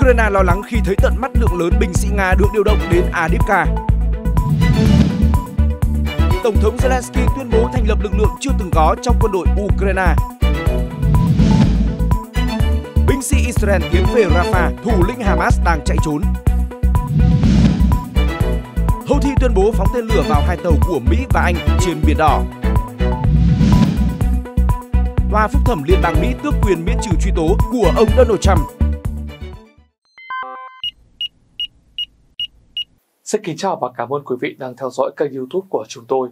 Ukraine lo lắng khi thấy tận mắt lượng lớn binh sĩ Nga được điều động đến Adivka. Tổng thống Zelensky tuyên bố thành lập lực lượng chưa từng có trong quân đội Ukraine. Binh sĩ Israel tiến về Rafah, thủ lĩnh Hamas đang chạy trốn. Houthi tuyên bố phóng tên lửa vào hai tàu của Mỹ và Anh trên Biển Đỏ. Tòa phúc thẩm Liên bang Mỹ tước quyền miễn trừ truy tố của ông Donald Trump Xin kính chào và cảm ơn quý vị đang theo dõi kênh youtube của chúng tôi.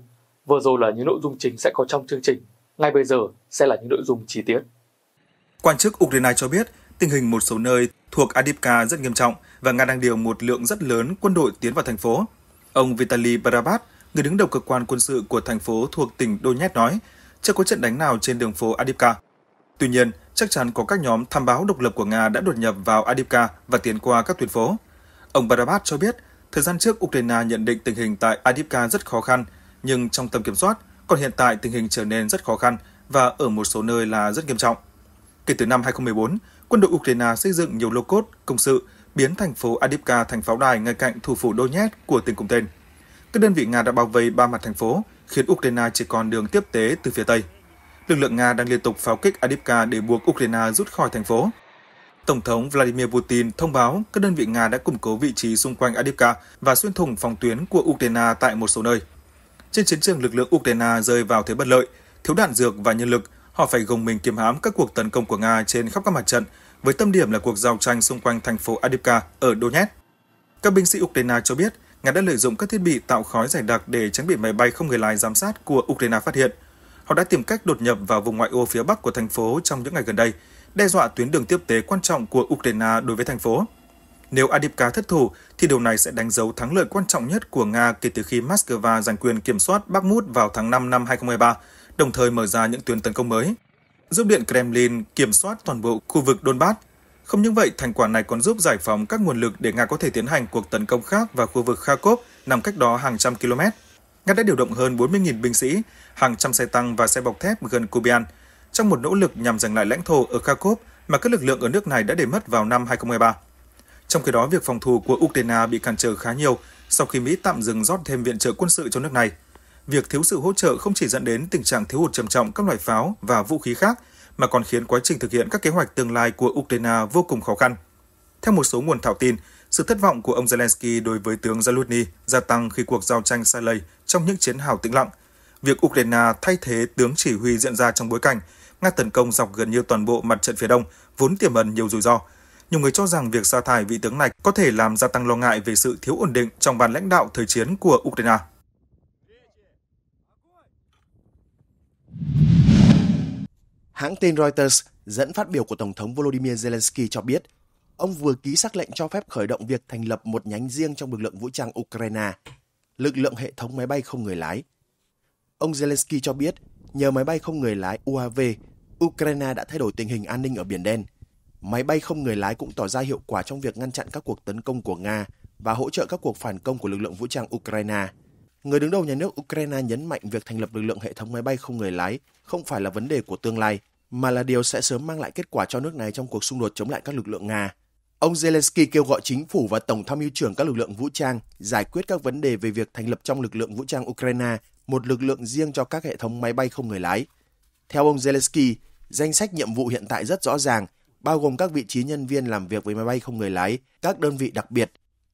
Vừa rồi là những nội dung chính sẽ có trong chương trình. Ngay bây giờ sẽ là những nội dung chi tiết. Quan chức Ukraine cho biết tình hình một số nơi thuộc Adipka rất nghiêm trọng và Nga đang điều một lượng rất lớn quân đội tiến vào thành phố. Ông Vitaly Barabat, người đứng đầu cơ quan quân sự của thành phố thuộc tỉnh Donetsk nói, chưa có trận đánh nào trên đường phố Adipka. Tuy nhiên, chắc chắn có các nhóm tham báo độc lập của Nga đã đột nhập vào Adipka và tiến qua các tuyến phố. Ông Barabat cho biết Thời gian trước, Ukraine nhận định tình hình tại Adipka rất khó khăn, nhưng trong tầm kiểm soát, còn hiện tại tình hình trở nên rất khó khăn và ở một số nơi là rất nghiêm trọng. Kể từ năm 2014, quân đội Ukraine xây dựng nhiều lô cốt, công sự, biến thành phố Adipka thành pháo đài ngay cạnh thủ phủ Donetsk của tỉnh cùng tên. Các đơn vị Nga đã bao vây ba mặt thành phố, khiến Ukraine chỉ còn đường tiếp tế từ phía Tây. Lực lượng Nga đang liên tục pháo kích Adipka để buộc Ukraine rút khỏi thành phố. Tổng thống Vladimir Putin thông báo các đơn vị Nga đã củng cố vị trí xung quanh Adivka và xuyên thủng phòng tuyến của Ukraine tại một số nơi. Trên chiến trường, lực lượng Ukraine rơi vào thế bất lợi, thiếu đạn dược và nhân lực, họ phải gồng mình kiềm hãm các cuộc tấn công của Nga trên khắp các mặt trận, với tâm điểm là cuộc giao tranh xung quanh thành phố Adivka ở Donetsk. Các binh sĩ Ukraine cho biết, Nga đã lợi dụng các thiết bị tạo khói dày đặc để tránh bị máy bay không người lái giám sát của Ukraine phát hiện. Họ đã tìm cách đột nhập vào vùng ngoại ô phía bắc của thành phố trong những ngày gần đây, đe dọa tuyến đường tiếp tế quan trọng của Ukraine đối với thành phố. Nếu Adipka thất thủ, thì điều này sẽ đánh dấu thắng lợi quan trọng nhất của Nga kể từ khi Moscow giành quyền kiểm soát Bakhmut vào tháng 5 năm 2023, đồng thời mở ra những tuyến tấn công mới, giúp Điện Kremlin kiểm soát toàn bộ khu vực Donbass. Không những vậy, thành quả này còn giúp giải phóng các nguồn lực để Nga có thể tiến hành cuộc tấn công khác vào khu vực Kharkov nằm cách đó hàng trăm km. Nga đã điều động hơn 40.000 binh sĩ, hàng trăm xe tăng và xe bọc thép gần Kubian – trong một nỗ lực nhằm giành lại lãnh thổ ở Kharkov mà các lực lượng ở nước này đã để mất vào năm 2023. Trong khi đó, việc phòng thủ của Ukraine bị cản trở khá nhiều sau khi Mỹ tạm dừng rót thêm viện trợ quân sự cho nước này. Việc thiếu sự hỗ trợ không chỉ dẫn đến tình trạng thiếu hụt trầm trọng các loại pháo và vũ khí khác, mà còn khiến quá trình thực hiện các kế hoạch tương lai của Ukraine vô cùng khó khăn. Theo một số nguồn thảo tin, sự thất vọng của ông Zelensky đối với tướng Zaluzny gia tăng khi cuộc giao tranh xa lầy trong những chiến hào tĩnh lặng. Việc Ukraine thay thế tướng chỉ huy diễn ra trong bối cảnh ngắt tấn công dọc gần như toàn bộ mặt trận phía đông, vốn tiềm ẩn nhiều rủi ro. Nhiều người cho rằng việc sa thải vị tướng này có thể làm gia tăng lo ngại về sự thiếu ổn định trong ban lãnh đạo thời chiến của Ukraine. Hãng tin Reuters dẫn phát biểu của Tổng thống Volodymyr Zelensky cho biết, ông vừa ký xác lệnh cho phép khởi động việc thành lập một nhánh riêng trong lực lượng vũ trang Ukraine, lực lượng hệ thống máy bay không người lái. Ông Zelensky cho biết, nhờ máy bay không người lái UAV Ukraine đã thay đổi tình hình an ninh ở Biển Đen. Máy bay không người lái cũng tỏ ra hiệu quả trong việc ngăn chặn các cuộc tấn công của Nga và hỗ trợ các cuộc phản công của lực lượng vũ trang Ukraine. Người đứng đầu nhà nước Ukraine nhấn mạnh việc thành lập lực lượng hệ thống máy bay không người lái không phải là vấn đề của tương lai, mà là điều sẽ sớm mang lại kết quả cho nước này trong cuộc xung đột chống lại các lực lượng Nga. Ông Zelensky kêu gọi chính phủ và tổng tham mưu trưởng các lực lượng vũ trang giải quyết các vấn đề về việc thành lập trong lực lượng vũ trang Ukraine một lực lượng riêng cho các hệ thống máy bay không người lái – theo ông Zelensky, danh sách nhiệm vụ hiện tại rất rõ ràng, bao gồm các vị trí nhân viên làm việc với máy bay không người lái, các đơn vị đặc biệt,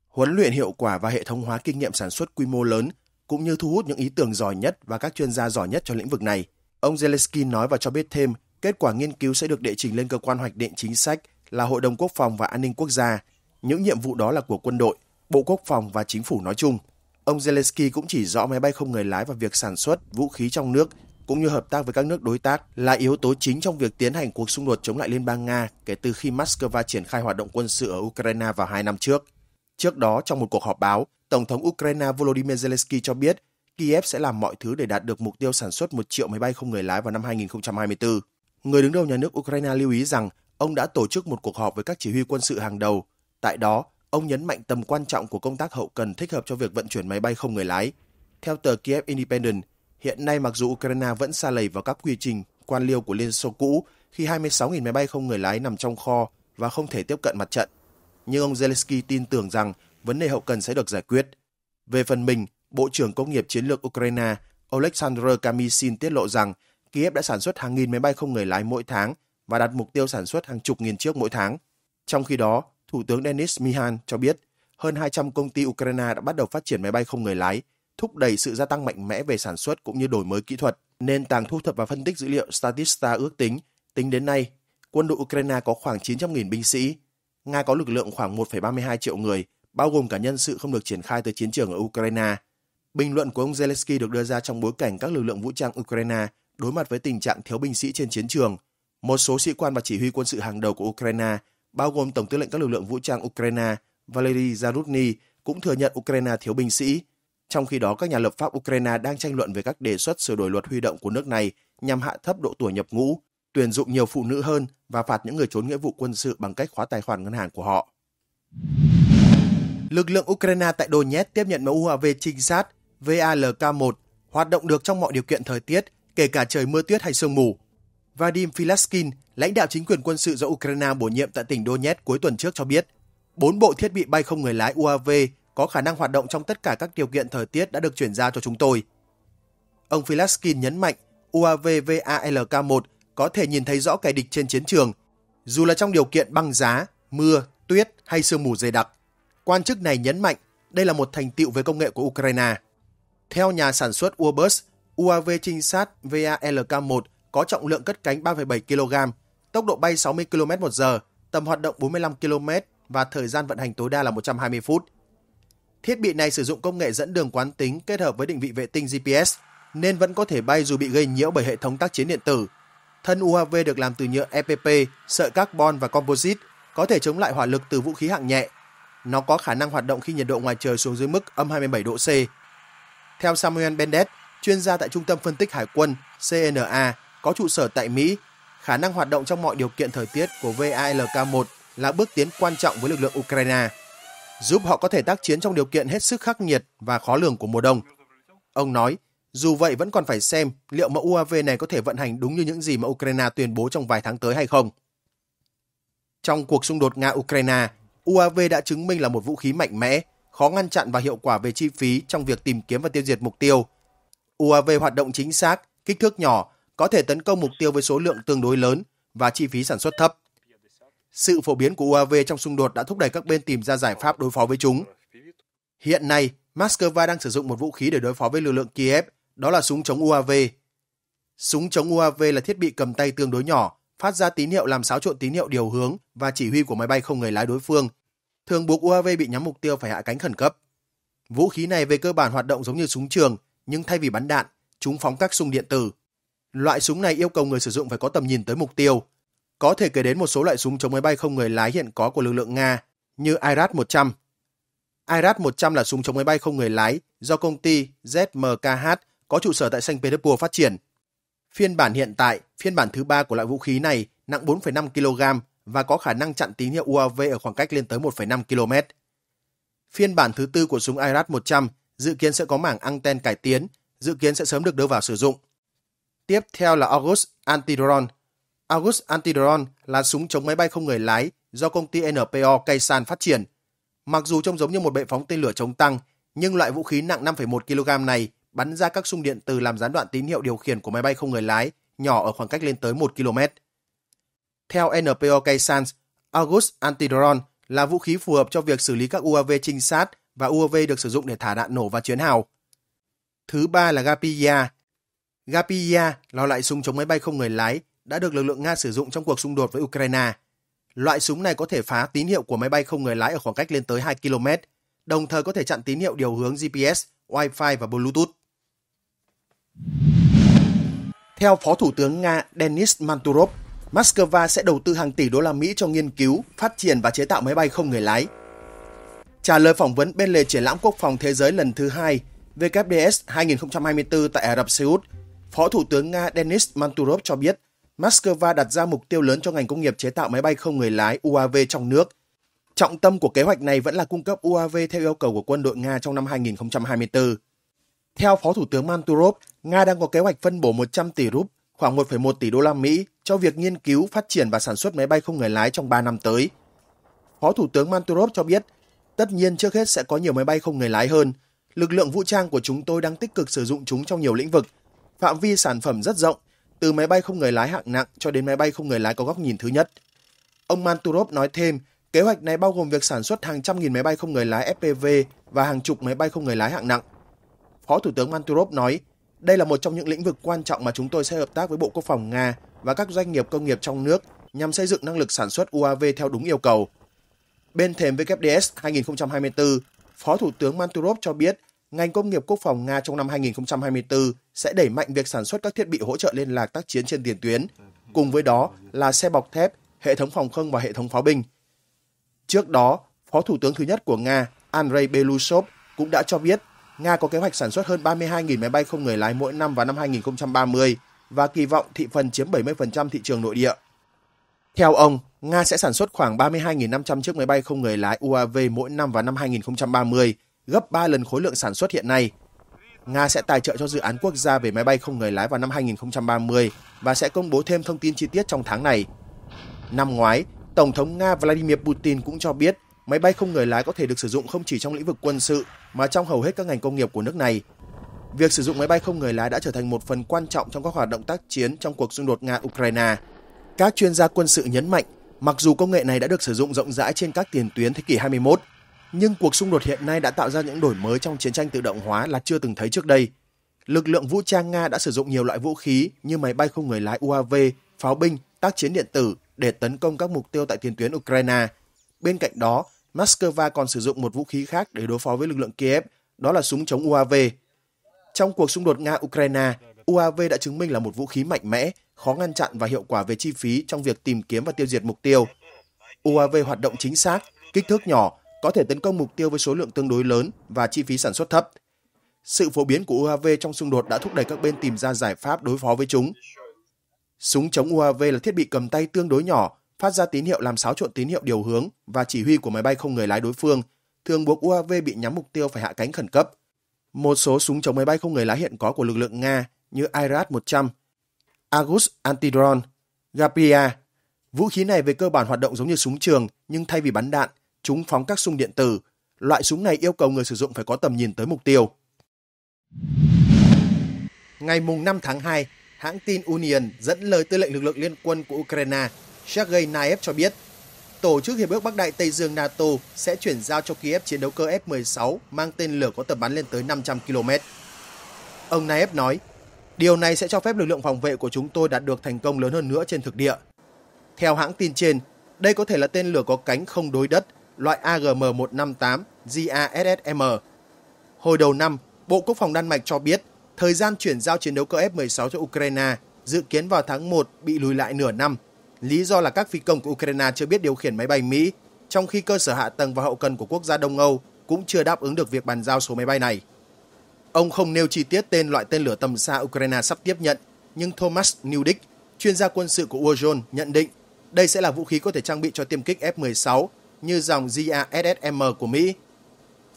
huấn luyện hiệu quả và hệ thống hóa kinh nghiệm sản xuất quy mô lớn, cũng như thu hút những ý tưởng giỏi nhất và các chuyên gia giỏi nhất cho lĩnh vực này. Ông Zelensky nói và cho biết thêm, kết quả nghiên cứu sẽ được đệ trình lên cơ quan hoạch định chính sách là Hội đồng Quốc phòng và An ninh Quốc gia. Những nhiệm vụ đó là của quân đội, Bộ Quốc phòng và chính phủ nói chung. Ông Zelensky cũng chỉ rõ máy bay không người lái và việc sản xuất vũ khí trong nước cũng như hợp tác với các nước đối tác là yếu tố chính trong việc tiến hành cuộc xung đột chống lại Liên bang Nga kể từ khi Moscow triển khai hoạt động quân sự ở Ukraine vào hai năm trước. Trước đó, trong một cuộc họp báo, Tổng thống Ukraine Volodymyr Zelensky cho biết Kiev sẽ làm mọi thứ để đạt được mục tiêu sản xuất một triệu máy bay không người lái vào năm 2024. Người đứng đầu nhà nước Ukraine lưu ý rằng ông đã tổ chức một cuộc họp với các chỉ huy quân sự hàng đầu. Tại đó, ông nhấn mạnh tầm quan trọng của công tác hậu cần thích hợp cho việc vận chuyển máy bay không người lái. Theo tờ Kiev Independent, Hiện nay mặc dù Ukraine vẫn xa lầy vào các quy trình quan liêu của Liên Xô cũ khi 26.000 máy bay không người lái nằm trong kho và không thể tiếp cận mặt trận, nhưng ông Zelensky tin tưởng rằng vấn đề hậu cần sẽ được giải quyết. Về phần mình, Bộ trưởng Công nghiệp Chiến lược Ukraine Oleksandr Kamishin tiết lộ rằng Kiev đã sản xuất hàng nghìn máy bay không người lái mỗi tháng và đặt mục tiêu sản xuất hàng chục nghìn chiếc mỗi tháng. Trong khi đó, Thủ tướng Denis Mihan cho biết hơn 200 công ty Ukraine đã bắt đầu phát triển máy bay không người lái – thúc đẩy sự gia tăng mạnh mẽ về sản xuất cũng như đổi mới kỹ thuật. Nền tảng thu thập và phân tích dữ liệu Statista ước tính, tính đến nay, quân đội Ukraine có khoảng 900.000 binh sĩ, Nga có lực lượng khoảng 1,32 triệu người, bao gồm cả nhân sự không được triển khai tới chiến trường ở Ukraine. Bình luận của ông Zelensky được đưa ra trong bối cảnh các lực lượng vũ trang Ukraine đối mặt với tình trạng thiếu binh sĩ trên chiến trường. Một số sĩ quan và chỉ huy quân sự hàng đầu của Ukraine, bao gồm Tổng tư lệnh các lực lượng vũ trang Ukraine Valery Zarudny, cũng thừa nhận Ukraine thiếu binh sĩ, trong khi đó, các nhà lập pháp Ukraine đang tranh luận về các đề xuất sửa đổi luật huy động của nước này nhằm hạ thấp độ tuổi nhập ngũ, tuyển dụng nhiều phụ nữ hơn và phạt những người trốn nghĩa vụ quân sự bằng cách khóa tài khoản ngân hàng của họ. Lực lượng Ukraine tại Donetsk tiếp nhận mẫu UAV trinh sát VALK-1 hoạt động được trong mọi điều kiện thời tiết, kể cả trời mưa tuyết hay sương mù. Vadim Filaskin, lãnh đạo chính quyền quân sự do Ukraine bổ nhiệm tại tỉnh Donetsk cuối tuần trước cho biết, bốn bộ thiết bị bay không người lái UAV có khả năng hoạt động trong tất cả các điều kiện thời tiết đã được chuyển giao cho chúng tôi. Ông Filaskin nhấn mạnh UAV VALK-1 có thể nhìn thấy rõ kẻ địch trên chiến trường, dù là trong điều kiện băng giá, mưa, tuyết hay sương mù dày đặc. Quan chức này nhấn mạnh đây là một thành tựu với công nghệ của Ukraine. Theo nhà sản xuất Urbus, UAV trinh sát VALK-1 có trọng lượng cất cánh 3,7 kg, tốc độ bay 60 km h tầm hoạt động 45 km và thời gian vận hành tối đa là 120 phút. Thiết bị này sử dụng công nghệ dẫn đường quán tính kết hợp với định vị vệ tinh GPS nên vẫn có thể bay dù bị gây nhiễu bởi hệ thống tác chiến điện tử. Thân UAV được làm từ nhựa EPP, sợi carbon và composite, có thể chống lại hỏa lực từ vũ khí hạng nhẹ. Nó có khả năng hoạt động khi nhiệt độ ngoài trời xuống dưới mức âm 27 độ C. Theo Samuel Bendett, chuyên gia tại Trung tâm Phân tích Hải quân CNA có trụ sở tại Mỹ, khả năng hoạt động trong mọi điều kiện thời tiết của VALK-1 là bước tiến quan trọng với lực lượng Ukraine giúp họ có thể tác chiến trong điều kiện hết sức khắc nghiệt và khó lường của mùa đông. Ông nói, dù vậy vẫn còn phải xem liệu mẫu UAV này có thể vận hành đúng như những gì mà Ukraine tuyên bố trong vài tháng tới hay không. Trong cuộc xung đột Nga-Ukraine, UAV đã chứng minh là một vũ khí mạnh mẽ, khó ngăn chặn và hiệu quả về chi phí trong việc tìm kiếm và tiêu diệt mục tiêu. UAV hoạt động chính xác, kích thước nhỏ, có thể tấn công mục tiêu với số lượng tương đối lớn và chi phí sản xuất thấp. Sự phổ biến của UAV trong xung đột đã thúc đẩy các bên tìm ra giải pháp đối phó với chúng. Hiện nay, Moscow đang sử dụng một vũ khí để đối phó với lực lượng Kiev, đó là súng chống UAV. Súng chống UAV là thiết bị cầm tay tương đối nhỏ, phát ra tín hiệu làm xáo trộn tín hiệu điều hướng và chỉ huy của máy bay không người lái đối phương, thường buộc UAV bị nhắm mục tiêu phải hạ cánh khẩn cấp. Vũ khí này về cơ bản hoạt động giống như súng trường, nhưng thay vì bắn đạn, chúng phóng các sung điện tử. Loại súng này yêu cầu người sử dụng phải có tầm nhìn tới mục tiêu, có thể kể đến một số loại súng chống máy bay không người lái hiện có của lực lượng Nga như Irat-100. Irat-100 là súng chống máy bay không người lái do công ty ZMKH có trụ sở tại Saint Petersburg phát triển. Phiên bản hiện tại, phiên bản thứ ba của loại vũ khí này nặng 4,5 kg và có khả năng chặn tín hiệu UAV ở khoảng cách lên tới 1,5 km. Phiên bản thứ tư của súng Irat-100 dự kiến sẽ có mảng anten cải tiến, dự kiến sẽ sớm được đưa vào sử dụng. Tiếp theo là August Antidrone, Aegis Antidrone là súng chống máy bay không người lái do công ty NPO Kaysan phát triển. Mặc dù trông giống như một bệ phóng tên lửa chống tăng, nhưng loại vũ khí nặng 5,1 kg này bắn ra các xung điện từ làm gián đoạn tín hiệu điều khiển của máy bay không người lái nhỏ ở khoảng cách lên tới 1 km. Theo NPO Kaysans, Aegis Antidrone là vũ khí phù hợp cho việc xử lý các UAV trinh sát và UAV được sử dụng để thả đạn nổ và chiến hào. Thứ ba là Gapia. Gapia là loại súng chống máy bay không người lái đã được lực lượng Nga sử dụng trong cuộc xung đột với Ukraine. Loại súng này có thể phá tín hiệu của máy bay không người lái ở khoảng cách lên tới 2 km, đồng thời có thể chặn tín hiệu điều hướng GPS, Wi-Fi và Bluetooth. Theo Phó Thủ tướng Nga Denis Manturov, Moscow sẽ đầu tư hàng tỷ đô la Mỹ cho nghiên cứu, phát triển và chế tạo máy bay không người lái. Trả lời phỏng vấn bên lề triển lãm quốc phòng thế giới lần thứ hai WDS 2024 tại Ả Rập Xê Út, Phó Thủ tướng Nga Denis Manturov cho biết Moscow đặt ra mục tiêu lớn cho ngành công nghiệp chế tạo máy bay không người lái UAV trong nước. Trọng tâm của kế hoạch này vẫn là cung cấp UAV theo yêu cầu của quân đội Nga trong năm 2024. Theo Phó Thủ tướng Manturov, Nga đang có kế hoạch phân bổ 100 tỷ rúp, khoảng 1,1 tỷ đô la Mỹ cho việc nghiên cứu, phát triển và sản xuất máy bay không người lái trong 3 năm tới. Phó Thủ tướng Manturov cho biết, tất nhiên trước hết sẽ có nhiều máy bay không người lái hơn. Lực lượng vũ trang của chúng tôi đang tích cực sử dụng chúng trong nhiều lĩnh vực. Phạm vi sản phẩm rất rộng, từ máy bay không người lái hạng nặng cho đến máy bay không người lái có góc nhìn thứ nhất. Ông Manturov nói thêm, kế hoạch này bao gồm việc sản xuất hàng trăm nghìn máy bay không người lái FPV và hàng chục máy bay không người lái hạng nặng. Phó Thủ tướng Manturov nói, đây là một trong những lĩnh vực quan trọng mà chúng tôi sẽ hợp tác với Bộ Quốc phòng Nga và các doanh nghiệp công nghiệp trong nước nhằm xây dựng năng lực sản xuất UAV theo đúng yêu cầu. Bên thềm WDS 2024, Phó Thủ tướng Manturov cho biết ngành công nghiệp quốc phòng Nga trong năm 2024 sẽ đẩy mạnh việc sản xuất các thiết bị hỗ trợ liên lạc tác chiến trên tiền tuyến, cùng với đó là xe bọc thép, hệ thống phòng không và hệ thống pháo binh. Trước đó, Phó Thủ tướng thứ nhất của Nga Andrei Belousov cũng đã cho biết Nga có kế hoạch sản xuất hơn 32.000 máy bay không người lái mỗi năm vào năm 2030 và kỳ vọng thị phần chiếm 70% thị trường nội địa. Theo ông, Nga sẽ sản xuất khoảng 32.500 chiếc máy bay không người lái UAV mỗi năm vào năm 2030 gấp 3 lần khối lượng sản xuất hiện nay. Nga sẽ tài trợ cho dự án quốc gia về máy bay không người lái vào năm 2030 và sẽ công bố thêm thông tin chi tiết trong tháng này. Năm ngoái, Tổng thống Nga Vladimir Putin cũng cho biết máy bay không người lái có thể được sử dụng không chỉ trong lĩnh vực quân sự mà trong hầu hết các ngành công nghiệp của nước này. Việc sử dụng máy bay không người lái đã trở thành một phần quan trọng trong các hoạt động tác chiến trong cuộc xung đột Nga-Ukraine. Các chuyên gia quân sự nhấn mạnh, mặc dù công nghệ này đã được sử dụng rộng rãi trên các tiền tuyến thế kỷ 21, nhưng cuộc xung đột hiện nay đã tạo ra những đổi mới trong chiến tranh tự động hóa là chưa từng thấy trước đây. Lực lượng vũ trang Nga đã sử dụng nhiều loại vũ khí như máy bay không người lái UAV, pháo binh, tác chiến điện tử để tấn công các mục tiêu tại tiền tuyến Ukraine. Bên cạnh đó, Moscow còn sử dụng một vũ khí khác để đối phó với lực lượng Kiev, đó là súng chống UAV. Trong cuộc xung đột Nga-Ukraine, UAV đã chứng minh là một vũ khí mạnh mẽ, khó ngăn chặn và hiệu quả về chi phí trong việc tìm kiếm và tiêu diệt mục tiêu. UAV hoạt động chính xác, kích thước nhỏ có thể tấn công mục tiêu với số lượng tương đối lớn và chi phí sản xuất thấp. Sự phổ biến của UAV trong xung đột đã thúc đẩy các bên tìm ra giải pháp đối phó với chúng. Súng chống UAV là thiết bị cầm tay tương đối nhỏ, phát ra tín hiệu làm xáo trộn tín hiệu điều hướng và chỉ huy của máy bay không người lái đối phương, thường buộc UAV bị nhắm mục tiêu phải hạ cánh khẩn cấp. Một số súng chống máy bay không người lái hiện có của lực lượng Nga như Irat-100, Agus Antidron, Gapia. Vũ khí này về cơ bản hoạt động giống như súng trường nhưng thay vì bắn đạn, chúng phóng các súng điện tử. Loại súng này yêu cầu người sử dụng phải có tầm nhìn tới mục tiêu. Ngày mùng 5 tháng 2, hãng tin Union dẫn lời tư lệnh lực lượng liên quân của Ukraine Sergei Naev cho biết, Tổ chức Hiệp ước Bắc Đại Tây Dương NATO sẽ chuyển giao cho Kiev chiến đấu cơ F-16 mang tên lửa có tầm bắn lên tới 500 km. Ông Naev nói, điều này sẽ cho phép lực lượng phòng vệ của chúng tôi đạt được thành công lớn hơn nữa trên thực địa. Theo hãng tin trên, đây có thể là tên lửa có cánh không đối đất loại AGM-158 JASSM. Hồi đầu năm, Bộ Quốc phòng Đan Mạch cho biết thời gian chuyển giao chiến đấu cơ F-16 cho Ukraine dự kiến vào tháng 1 bị lùi lại nửa năm. Lý do là các phi công của Ukraine chưa biết điều khiển máy bay Mỹ, trong khi cơ sở hạ tầng và hậu cần của quốc gia Đông Âu cũng chưa đáp ứng được việc bàn giao số máy bay này. Ông không nêu chi tiết tên loại tên lửa tầm xa Ukraine sắp tiếp nhận, nhưng Thomas Newdick, chuyên gia quân sự của Urzone nhận định đây sẽ là vũ khí có thể trang bị cho tiêm kích F-16 như dòng GASSM của Mỹ.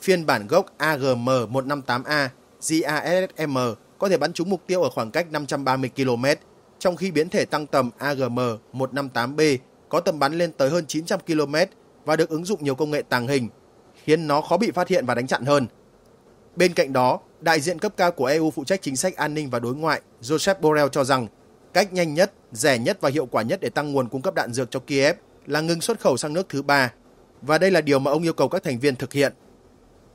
Phiên bản gốc AGM-158A GASSM có thể bắn trúng mục tiêu ở khoảng cách 530 km, trong khi biến thể tăng tầm AGM-158B có tầm bắn lên tới hơn 900 km và được ứng dụng nhiều công nghệ tàng hình, khiến nó khó bị phát hiện và đánh chặn hơn. Bên cạnh đó, đại diện cấp cao của EU phụ trách chính sách an ninh và đối ngoại Joseph Borrell cho rằng cách nhanh nhất, rẻ nhất và hiệu quả nhất để tăng nguồn cung cấp đạn dược cho Kiev là ngừng xuất khẩu sang nước thứ ba và đây là điều mà ông yêu cầu các thành viên thực hiện.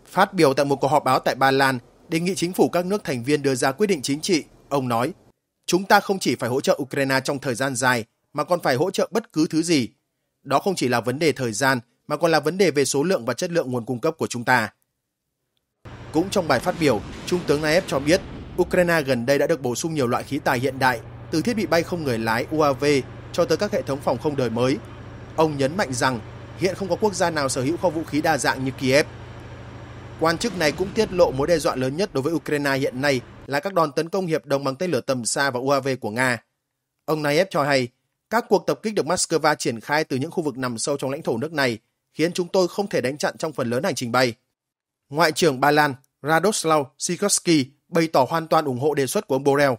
Phát biểu tại một cuộc họp báo tại Ba Lan, đề nghị chính phủ các nước thành viên đưa ra quyết định chính trị, ông nói, chúng ta không chỉ phải hỗ trợ Ukraine trong thời gian dài mà còn phải hỗ trợ bất cứ thứ gì. Đó không chỉ là vấn đề thời gian mà còn là vấn đề về số lượng và chất lượng nguồn cung cấp của chúng ta. Cũng trong bài phát biểu, Trung tướng Naev cho biết Ukraine gần đây đã được bổ sung nhiều loại khí tài hiện đại, từ thiết bị bay không người lái UAV cho tới các hệ thống phòng không đời mới. Ông nhấn mạnh rằng hiện không có quốc gia nào sở hữu kho vũ khí đa dạng như Kiev. Quan chức này cũng tiết lộ mối đe dọa lớn nhất đối với Ukraine hiện nay là các đòn tấn công hiệp đồng bằng tên lửa tầm xa và UAV của Nga. Ông Naev cho hay, các cuộc tập kích được Moscow triển khai từ những khu vực nằm sâu trong lãnh thổ nước này khiến chúng tôi không thể đánh chặn trong phần lớn hành trình bay. Ngoại trưởng Ba Lan Radoslav Sikorski bày tỏ hoàn toàn ủng hộ đề xuất của ông Borrell.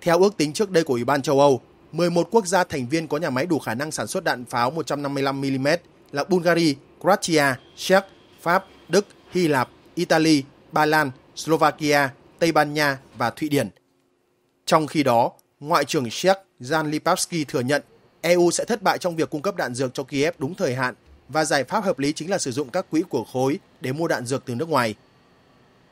Theo ước tính trước đây của Ủy ban châu Âu, 11 quốc gia thành viên có nhà máy đủ khả năng sản xuất đạn pháo 155mm là Bulgaria, Croatia, Czech, Pháp, Đức, Hy Lạp, Italy, Ba Lan, Slovakia, Tây Ban Nha và Thụy Điển. Trong khi đó, Ngoại trưởng Czech Jan Lipavsky thừa nhận EU sẽ thất bại trong việc cung cấp đạn dược cho Kiev đúng thời hạn và giải pháp hợp lý chính là sử dụng các quỹ của khối để mua đạn dược từ nước ngoài.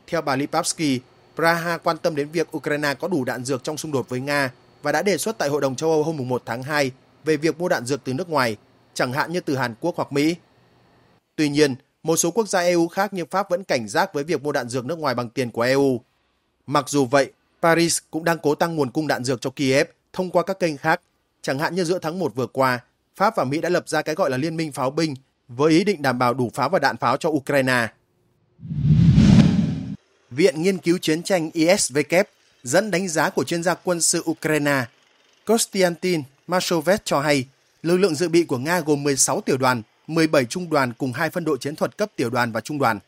Theo bà Lipavsky, Praha quan tâm đến việc Ukraine có đủ đạn dược trong xung đột với Nga và đã đề xuất tại Hội đồng châu Âu hôm 1 tháng 2 về việc mua đạn dược từ nước ngoài, chẳng hạn như từ Hàn Quốc hoặc Mỹ. Tuy nhiên, một số quốc gia EU khác như Pháp vẫn cảnh giác với việc mua đạn dược nước ngoài bằng tiền của EU. Mặc dù vậy, Paris cũng đang cố tăng nguồn cung đạn dược cho Kiev thông qua các kênh khác. Chẳng hạn như giữa tháng 1 vừa qua, Pháp và Mỹ đã lập ra cái gọi là Liên minh pháo binh với ý định đảm bảo đủ pháo và đạn pháo cho Ukraine. Viện Nghiên cứu Chiến tranh ISW dẫn đánh giá của chuyên gia quân sự Ukraine. Konstantin Mashovets cho hay, lực lượng dự bị của Nga gồm 16 tiểu đoàn, 17 trung đoàn cùng hai phân đội chiến thuật cấp tiểu đoàn và trung đoàn.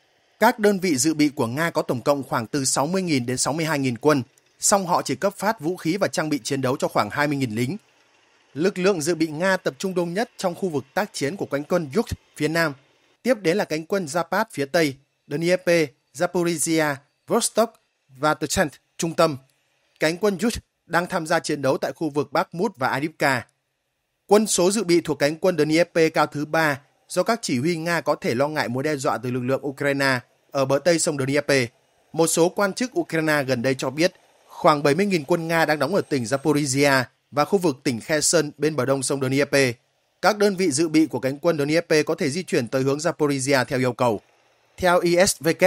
Các đơn vị dự bị của Nga có tổng cộng khoảng từ 60.000 đến 62.000 quân, song họ chỉ cấp phát vũ khí và trang bị chiến đấu cho khoảng 20.000 lính. Lực lượng dự bị Nga tập trung đông nhất trong khu vực tác chiến của cánh quân Yuk phía nam, tiếp đến là cánh quân Zapad phía tây, Dnieper, Zaporizhia, Vostok và Tuchansk trung tâm, cánh quân yush đang tham gia chiến đấu tại khu vực Bakhmut và Adivka. Quân số dự bị thuộc cánh quân Dnieper cao thứ ba do các chỉ huy Nga có thể lo ngại mối đe dọa từ lực lượng Ukraine ở bờ tây sông Dnieper. Một số quan chức Ukraine gần đây cho biết khoảng 70.000 quân Nga đang đóng ở tỉnh Zaporizhia và khu vực tỉnh Kherson bên bờ đông sông Dnieper. Các đơn vị dự bị của cánh quân Dnieper có thể di chuyển tới hướng Zaporizhia theo yêu cầu. Theo ISVK,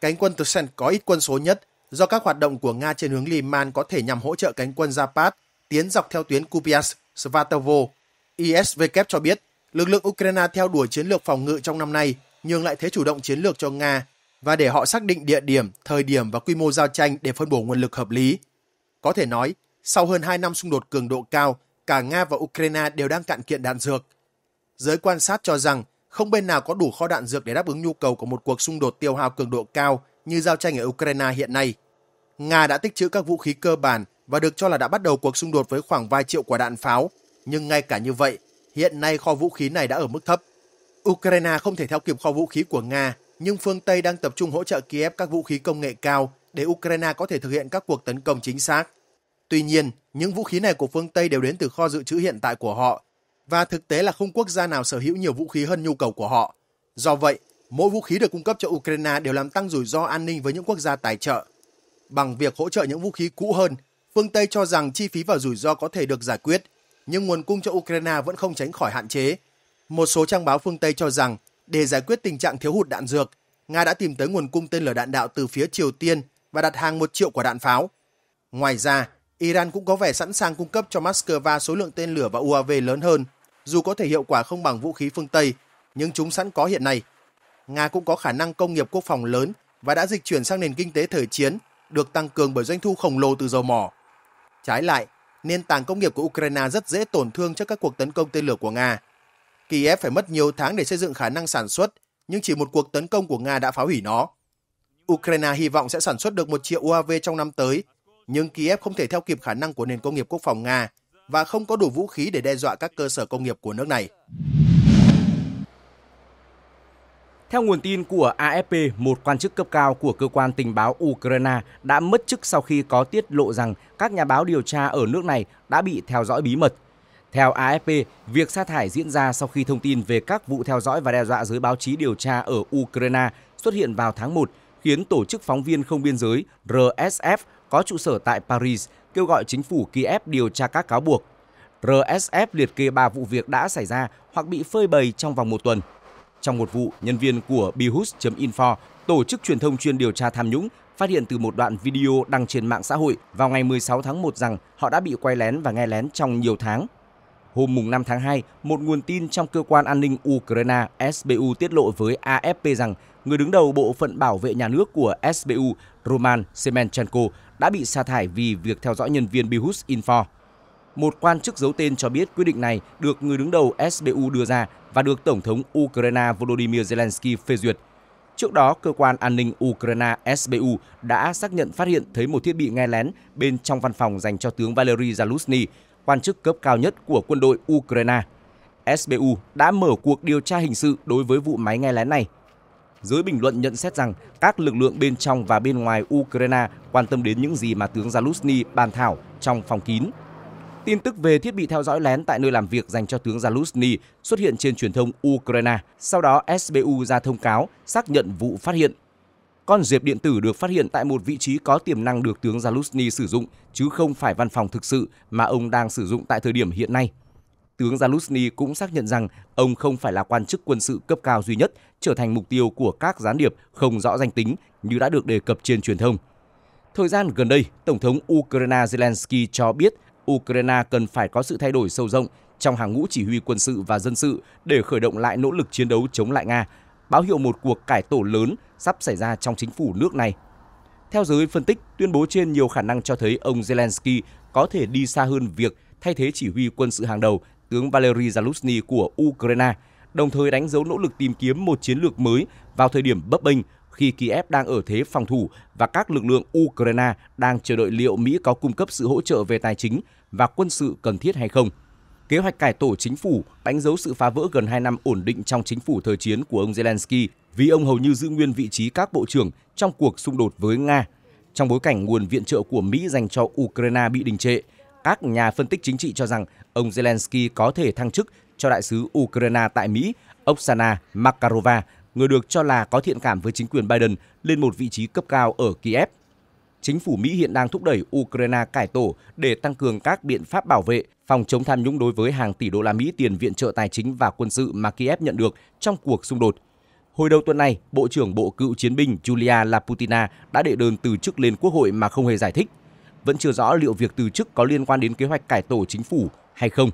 cánh quân Tusen có ít quân số nhất do các hoạt động của Nga trên hướng Liman có thể nhằm hỗ trợ cánh quân Zapad tiến dọc theo tuyến Kupiansk, Svatovo. ISW cho biết, lực lượng Ukraine theo đuổi chiến lược phòng ngự trong năm nay nhưng lại thế chủ động chiến lược cho Nga và để họ xác định địa điểm, thời điểm và quy mô giao tranh để phân bổ nguồn lực hợp lý. Có thể nói, sau hơn 2 năm xung đột cường độ cao, cả Nga và Ukraine đều đang cạn kiệt đạn dược. Giới quan sát cho rằng không bên nào có đủ kho đạn dược để đáp ứng nhu cầu của một cuộc xung đột tiêu hao cường độ cao như giao tranh ở Ukraine hiện nay. Nga đã tích trữ các vũ khí cơ bản và được cho là đã bắt đầu cuộc xung đột với khoảng vài triệu quả đạn pháo. Nhưng ngay cả như vậy, hiện nay kho vũ khí này đã ở mức thấp. Ukraine không thể theo kịp kho vũ khí của Nga, nhưng phương Tây đang tập trung hỗ trợ Kiev các vũ khí công nghệ cao để Ukraine có thể thực hiện các cuộc tấn công chính xác. Tuy nhiên, những vũ khí này của phương Tây đều đến từ kho dự trữ hiện tại của họ, và thực tế là không quốc gia nào sở hữu nhiều vũ khí hơn nhu cầu của họ. Do vậy, mỗi vũ khí được cung cấp cho Ukraine đều làm tăng rủi ro an ninh với những quốc gia tài trợ bằng việc hỗ trợ những vũ khí cũ hơn, phương Tây cho rằng chi phí và rủi ro có thể được giải quyết, nhưng nguồn cung cho Ukraine vẫn không tránh khỏi hạn chế. Một số trang báo phương Tây cho rằng để giải quyết tình trạng thiếu hụt đạn dược, Nga đã tìm tới nguồn cung tên lửa đạn đạo từ phía Triều Tiên và đặt hàng một triệu quả đạn pháo. Ngoài ra, Iran cũng có vẻ sẵn sàng cung cấp cho Moscow số lượng tên lửa và UAV lớn hơn, dù có thể hiệu quả không bằng vũ khí phương Tây, nhưng chúng sẵn có hiện nay. Nga cũng có khả năng công nghiệp quốc phòng lớn và đã dịch chuyển sang nền kinh tế thời chiến được tăng cường bởi doanh thu khổng lồ từ dầu mỏ. Trái lại, nền tảng công nghiệp của Ukraine rất dễ tổn thương trước các cuộc tấn công tên lửa của Nga. Kiev phải mất nhiều tháng để xây dựng khả năng sản xuất, nhưng chỉ một cuộc tấn công của Nga đã phá hủy nó. Ukraine hy vọng sẽ sản xuất được một triệu UAV trong năm tới, nhưng Kiev không thể theo kịp khả năng của nền công nghiệp quốc phòng Nga và không có đủ vũ khí để đe dọa các cơ sở công nghiệp của nước này. Theo nguồn tin của AFP, một quan chức cấp cao của cơ quan tình báo Ukraine đã mất chức sau khi có tiết lộ rằng các nhà báo điều tra ở nước này đã bị theo dõi bí mật. Theo AFP, việc sa thải diễn ra sau khi thông tin về các vụ theo dõi và đe dọa giới báo chí điều tra ở Ukraine xuất hiện vào tháng 1, khiến Tổ chức Phóng viên Không Biên giới RSF có trụ sở tại Paris kêu gọi chính phủ Kiev điều tra các cáo buộc. RSF liệt kê 3 vụ việc đã xảy ra hoặc bị phơi bày trong vòng một tuần. Trong một vụ, nhân viên của Bihus.info, tổ chức truyền thông chuyên điều tra tham nhũng, phát hiện từ một đoạn video đăng trên mạng xã hội vào ngày 16 tháng 1 rằng họ đã bị quay lén và nghe lén trong nhiều tháng. Hôm mùng 5 tháng 2, một nguồn tin trong cơ quan an ninh Ukraine SBU tiết lộ với AFP rằng người đứng đầu bộ phận bảo vệ nhà nước của SBU Roman Semenchenko đã bị sa thải vì việc theo dõi nhân viên Bihus Info. Một quan chức giấu tên cho biết quyết định này được người đứng đầu SBU đưa ra và được Tổng thống Ukraine Volodymyr Zelensky phê duyệt. Trước đó, cơ quan an ninh Ukraine SBU đã xác nhận phát hiện thấy một thiết bị nghe lén bên trong văn phòng dành cho tướng Valery Zaluzny, quan chức cấp cao nhất của quân đội Ukraine. SBU đã mở cuộc điều tra hình sự đối với vụ máy nghe lén này. Giới bình luận nhận xét rằng các lực lượng bên trong và bên ngoài Ukraine quan tâm đến những gì mà tướng Zaluzny bàn thảo trong phòng kín Tin tức về thiết bị theo dõi lén tại nơi làm việc dành cho tướng Zaluzny xuất hiện trên truyền thông Ukraine. Sau đó, SBU ra thông cáo xác nhận vụ phát hiện. Con diệp điện tử được phát hiện tại một vị trí có tiềm năng được tướng Zaluzny sử dụng, chứ không phải văn phòng thực sự mà ông đang sử dụng tại thời điểm hiện nay. Tướng Zaluzny cũng xác nhận rằng ông không phải là quan chức quân sự cấp cao duy nhất trở thành mục tiêu của các gián điệp không rõ danh tính như đã được đề cập trên truyền thông. Thời gian gần đây, Tổng thống Ukraine Zelensky cho biết Ukraine cần phải có sự thay đổi sâu rộng trong hàng ngũ chỉ huy quân sự và dân sự để khởi động lại nỗ lực chiến đấu chống lại Nga, báo hiệu một cuộc cải tổ lớn sắp xảy ra trong chính phủ nước này. Theo giới phân tích, tuyên bố trên nhiều khả năng cho thấy ông Zelensky có thể đi xa hơn việc thay thế chỉ huy quân sự hàng đầu tướng Valery Zaluzny của Ukraine, đồng thời đánh dấu nỗ lực tìm kiếm một chiến lược mới vào thời điểm bấp bênh khi Kiev đang ở thế phòng thủ và các lực lượng Ukraine đang chờ đợi liệu Mỹ có cung cấp sự hỗ trợ về tài chính và quân sự cần thiết hay không. Kế hoạch cải tổ chính phủ đánh dấu sự phá vỡ gần 2 năm ổn định trong chính phủ thời chiến của ông Zelensky vì ông hầu như giữ nguyên vị trí các bộ trưởng trong cuộc xung đột với Nga. Trong bối cảnh nguồn viện trợ của Mỹ dành cho Ukraine bị đình trệ, các nhà phân tích chính trị cho rằng ông Zelensky có thể thăng chức cho đại sứ Ukraine tại Mỹ, Oksana Makarova người được cho là có thiện cảm với chính quyền Biden lên một vị trí cấp cao ở Kiev. Chính phủ Mỹ hiện đang thúc đẩy Ukraine cải tổ để tăng cường các biện pháp bảo vệ, phòng chống tham nhũng đối với hàng tỷ đô la Mỹ tiền viện trợ tài chính và quân sự mà Kiev nhận được trong cuộc xung đột. Hồi đầu tuần này, Bộ trưởng Bộ Cựu Chiến binh Julia Laputina đã đệ đơn từ chức lên Quốc hội mà không hề giải thích. Vẫn chưa rõ liệu việc từ chức có liên quan đến kế hoạch cải tổ chính phủ hay không.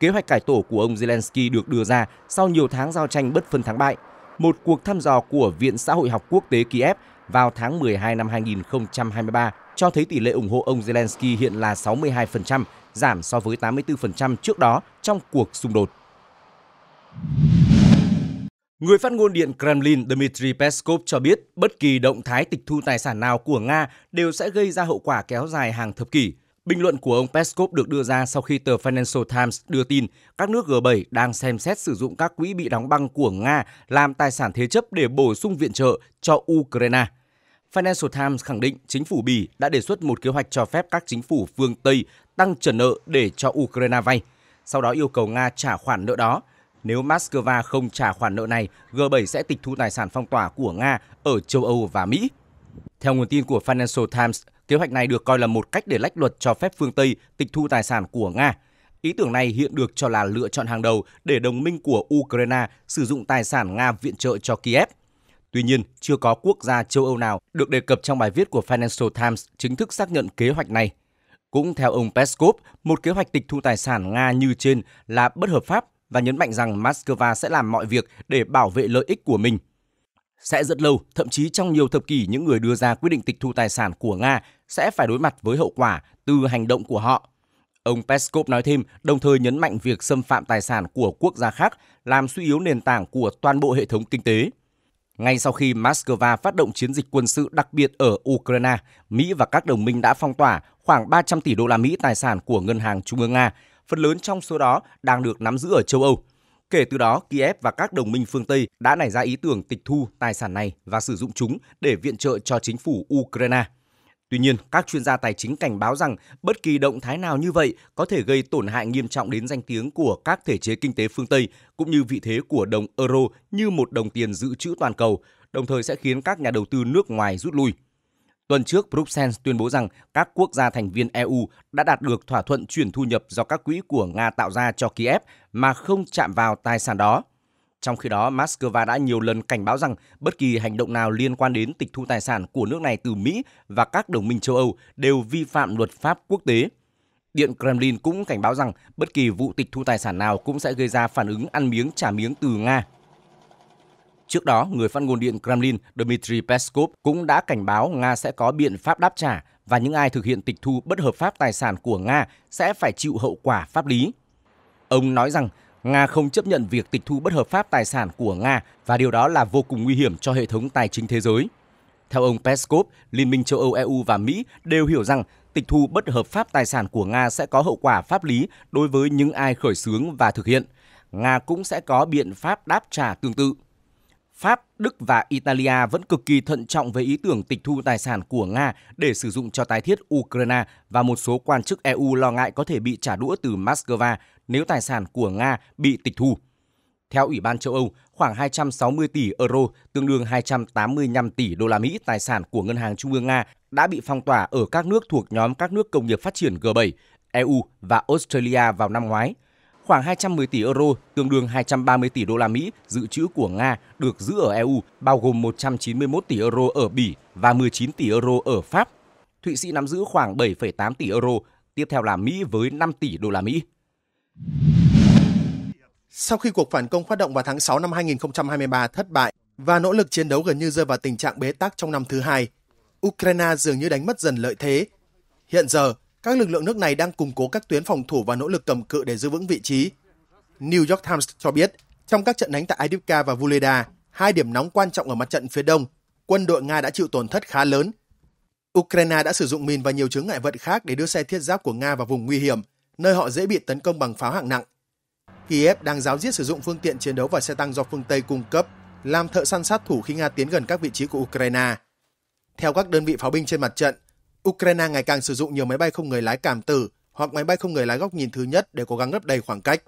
Kế hoạch cải tổ của ông Zelensky được đưa ra sau nhiều tháng giao tranh bất phân thắng bại một cuộc thăm dò của Viện Xã hội học quốc tế Kiev vào tháng 12 năm 2023 cho thấy tỷ lệ ủng hộ ông Zelensky hiện là 62%, giảm so với 84% trước đó trong cuộc xung đột. Người phát ngôn Điện Kremlin Dmitry Peskov cho biết bất kỳ động thái tịch thu tài sản nào của Nga đều sẽ gây ra hậu quả kéo dài hàng thập kỷ. Bình luận của ông Peskov được đưa ra sau khi tờ Financial Times đưa tin các nước G7 đang xem xét sử dụng các quỹ bị đóng băng của Nga làm tài sản thế chấp để bổ sung viện trợ cho Ukraine. Financial Times khẳng định chính phủ Bỉ đã đề xuất một kế hoạch cho phép các chính phủ phương Tây tăng trần nợ để cho Ukraine vay, sau đó yêu cầu Nga trả khoản nợ đó. Nếu Moscow không trả khoản nợ này, G7 sẽ tịch thu tài sản phong tỏa của Nga ở châu Âu và Mỹ. Theo nguồn tin của Financial Times, Kế hoạch này được coi là một cách để lách luật cho phép phương Tây tịch thu tài sản của Nga. Ý tưởng này hiện được cho là lựa chọn hàng đầu để đồng minh của Ukraine sử dụng tài sản Nga viện trợ cho Kiev. Tuy nhiên, chưa có quốc gia châu Âu nào được đề cập trong bài viết của Financial Times chính thức xác nhận kế hoạch này. Cũng theo ông Peskov, một kế hoạch tịch thu tài sản Nga như trên là bất hợp pháp và nhấn mạnh rằng Moscow sẽ làm mọi việc để bảo vệ lợi ích của mình. Sẽ rất lâu, thậm chí trong nhiều thập kỷ những người đưa ra quyết định tịch thu tài sản của Nga sẽ phải đối mặt với hậu quả từ hành động của họ. Ông Peskov nói thêm, đồng thời nhấn mạnh việc xâm phạm tài sản của quốc gia khác làm suy yếu nền tảng của toàn bộ hệ thống kinh tế. Ngay sau khi Moscow phát động chiến dịch quân sự đặc biệt ở Ukraine, Mỹ và các đồng minh đã phong tỏa khoảng 300 tỷ đô la Mỹ tài sản của Ngân hàng Trung ương Nga, phần lớn trong số đó đang được nắm giữ ở châu Âu. Kể từ đó, Kiev và các đồng minh phương Tây đã nảy ra ý tưởng tịch thu tài sản này và sử dụng chúng để viện trợ cho chính phủ Ukraine. Tuy nhiên, các chuyên gia tài chính cảnh báo rằng bất kỳ động thái nào như vậy có thể gây tổn hại nghiêm trọng đến danh tiếng của các thể chế kinh tế phương Tây cũng như vị thế của đồng euro như một đồng tiền dự trữ toàn cầu, đồng thời sẽ khiến các nhà đầu tư nước ngoài rút lui. Tuần trước, Bruxelles tuyên bố rằng các quốc gia thành viên EU đã đạt được thỏa thuận chuyển thu nhập do các quỹ của Nga tạo ra cho Kiev mà không chạm vào tài sản đó. Trong khi đó, Moscow đã nhiều lần cảnh báo rằng bất kỳ hành động nào liên quan đến tịch thu tài sản của nước này từ Mỹ và các đồng minh châu Âu đều vi phạm luật pháp quốc tế. Điện Kremlin cũng cảnh báo rằng bất kỳ vụ tịch thu tài sản nào cũng sẽ gây ra phản ứng ăn miếng trả miếng từ Nga. Trước đó, người phát ngôn Điện Kremlin Dmitry Peskov cũng đã cảnh báo Nga sẽ có biện pháp đáp trả và những ai thực hiện tịch thu bất hợp pháp tài sản của Nga sẽ phải chịu hậu quả pháp lý. Ông nói rằng Nga không chấp nhận việc tịch thu bất hợp pháp tài sản của Nga và điều đó là vô cùng nguy hiểm cho hệ thống tài chính thế giới. Theo ông Peskov, Liên minh châu Âu EU và Mỹ đều hiểu rằng tịch thu bất hợp pháp tài sản của Nga sẽ có hậu quả pháp lý đối với những ai khởi xướng và thực hiện. Nga cũng sẽ có biện pháp đáp trả tương tự. Pháp, Đức và Italia vẫn cực kỳ thận trọng về ý tưởng tịch thu tài sản của Nga để sử dụng cho tái thiết Ukraine và một số quan chức EU lo ngại có thể bị trả đũa từ Moscow nếu tài sản của Nga bị tịch thu. Theo Ủy ban châu Âu, khoảng 260 tỷ euro, tương đương 285 tỷ đô la Mỹ tài sản của Ngân hàng Trung ương Nga đã bị phong tỏa ở các nước thuộc nhóm các nước công nghiệp phát triển G7, EU và Australia vào năm ngoái – khoảng 210 tỷ euro, tương đương 230 tỷ đô la Mỹ dự trữ của Nga được giữ ở EU, bao gồm 191 tỷ euro ở Bỉ và 19 tỷ euro ở Pháp. Thụy Sĩ nắm giữ khoảng 7,8 tỷ euro, tiếp theo là Mỹ với 5 tỷ đô la Mỹ. Sau khi cuộc phản công phát động vào tháng 6 năm 2023 thất bại và nỗ lực chiến đấu gần như rơi vào tình trạng bế tắc trong năm thứ hai, Ukraine dường như đánh mất dần lợi thế. Hiện giờ, các lực lượng nước này đang củng cố các tuyến phòng thủ và nỗ lực cầm cự để giữ vững vị trí. New York Times cho biết, trong các trận đánh tại Idivka và Vuleda, hai điểm nóng quan trọng ở mặt trận phía đông, quân đội Nga đã chịu tổn thất khá lớn. Ukraine đã sử dụng mìn và nhiều chướng ngại vật khác để đưa xe thiết giáp của Nga vào vùng nguy hiểm, nơi họ dễ bị tấn công bằng pháo hạng nặng. Kiev đang giáo diết sử dụng phương tiện chiến đấu và xe tăng do phương Tây cung cấp, làm thợ săn sát thủ khi Nga tiến gần các vị trí của Ukraine. Theo các đơn vị pháo binh trên mặt trận, Ukraine ngày càng sử dụng nhiều máy bay không người lái cảm tử hoặc máy bay không người lái góc nhìn thứ nhất để cố gắng lấp đầy khoảng cách.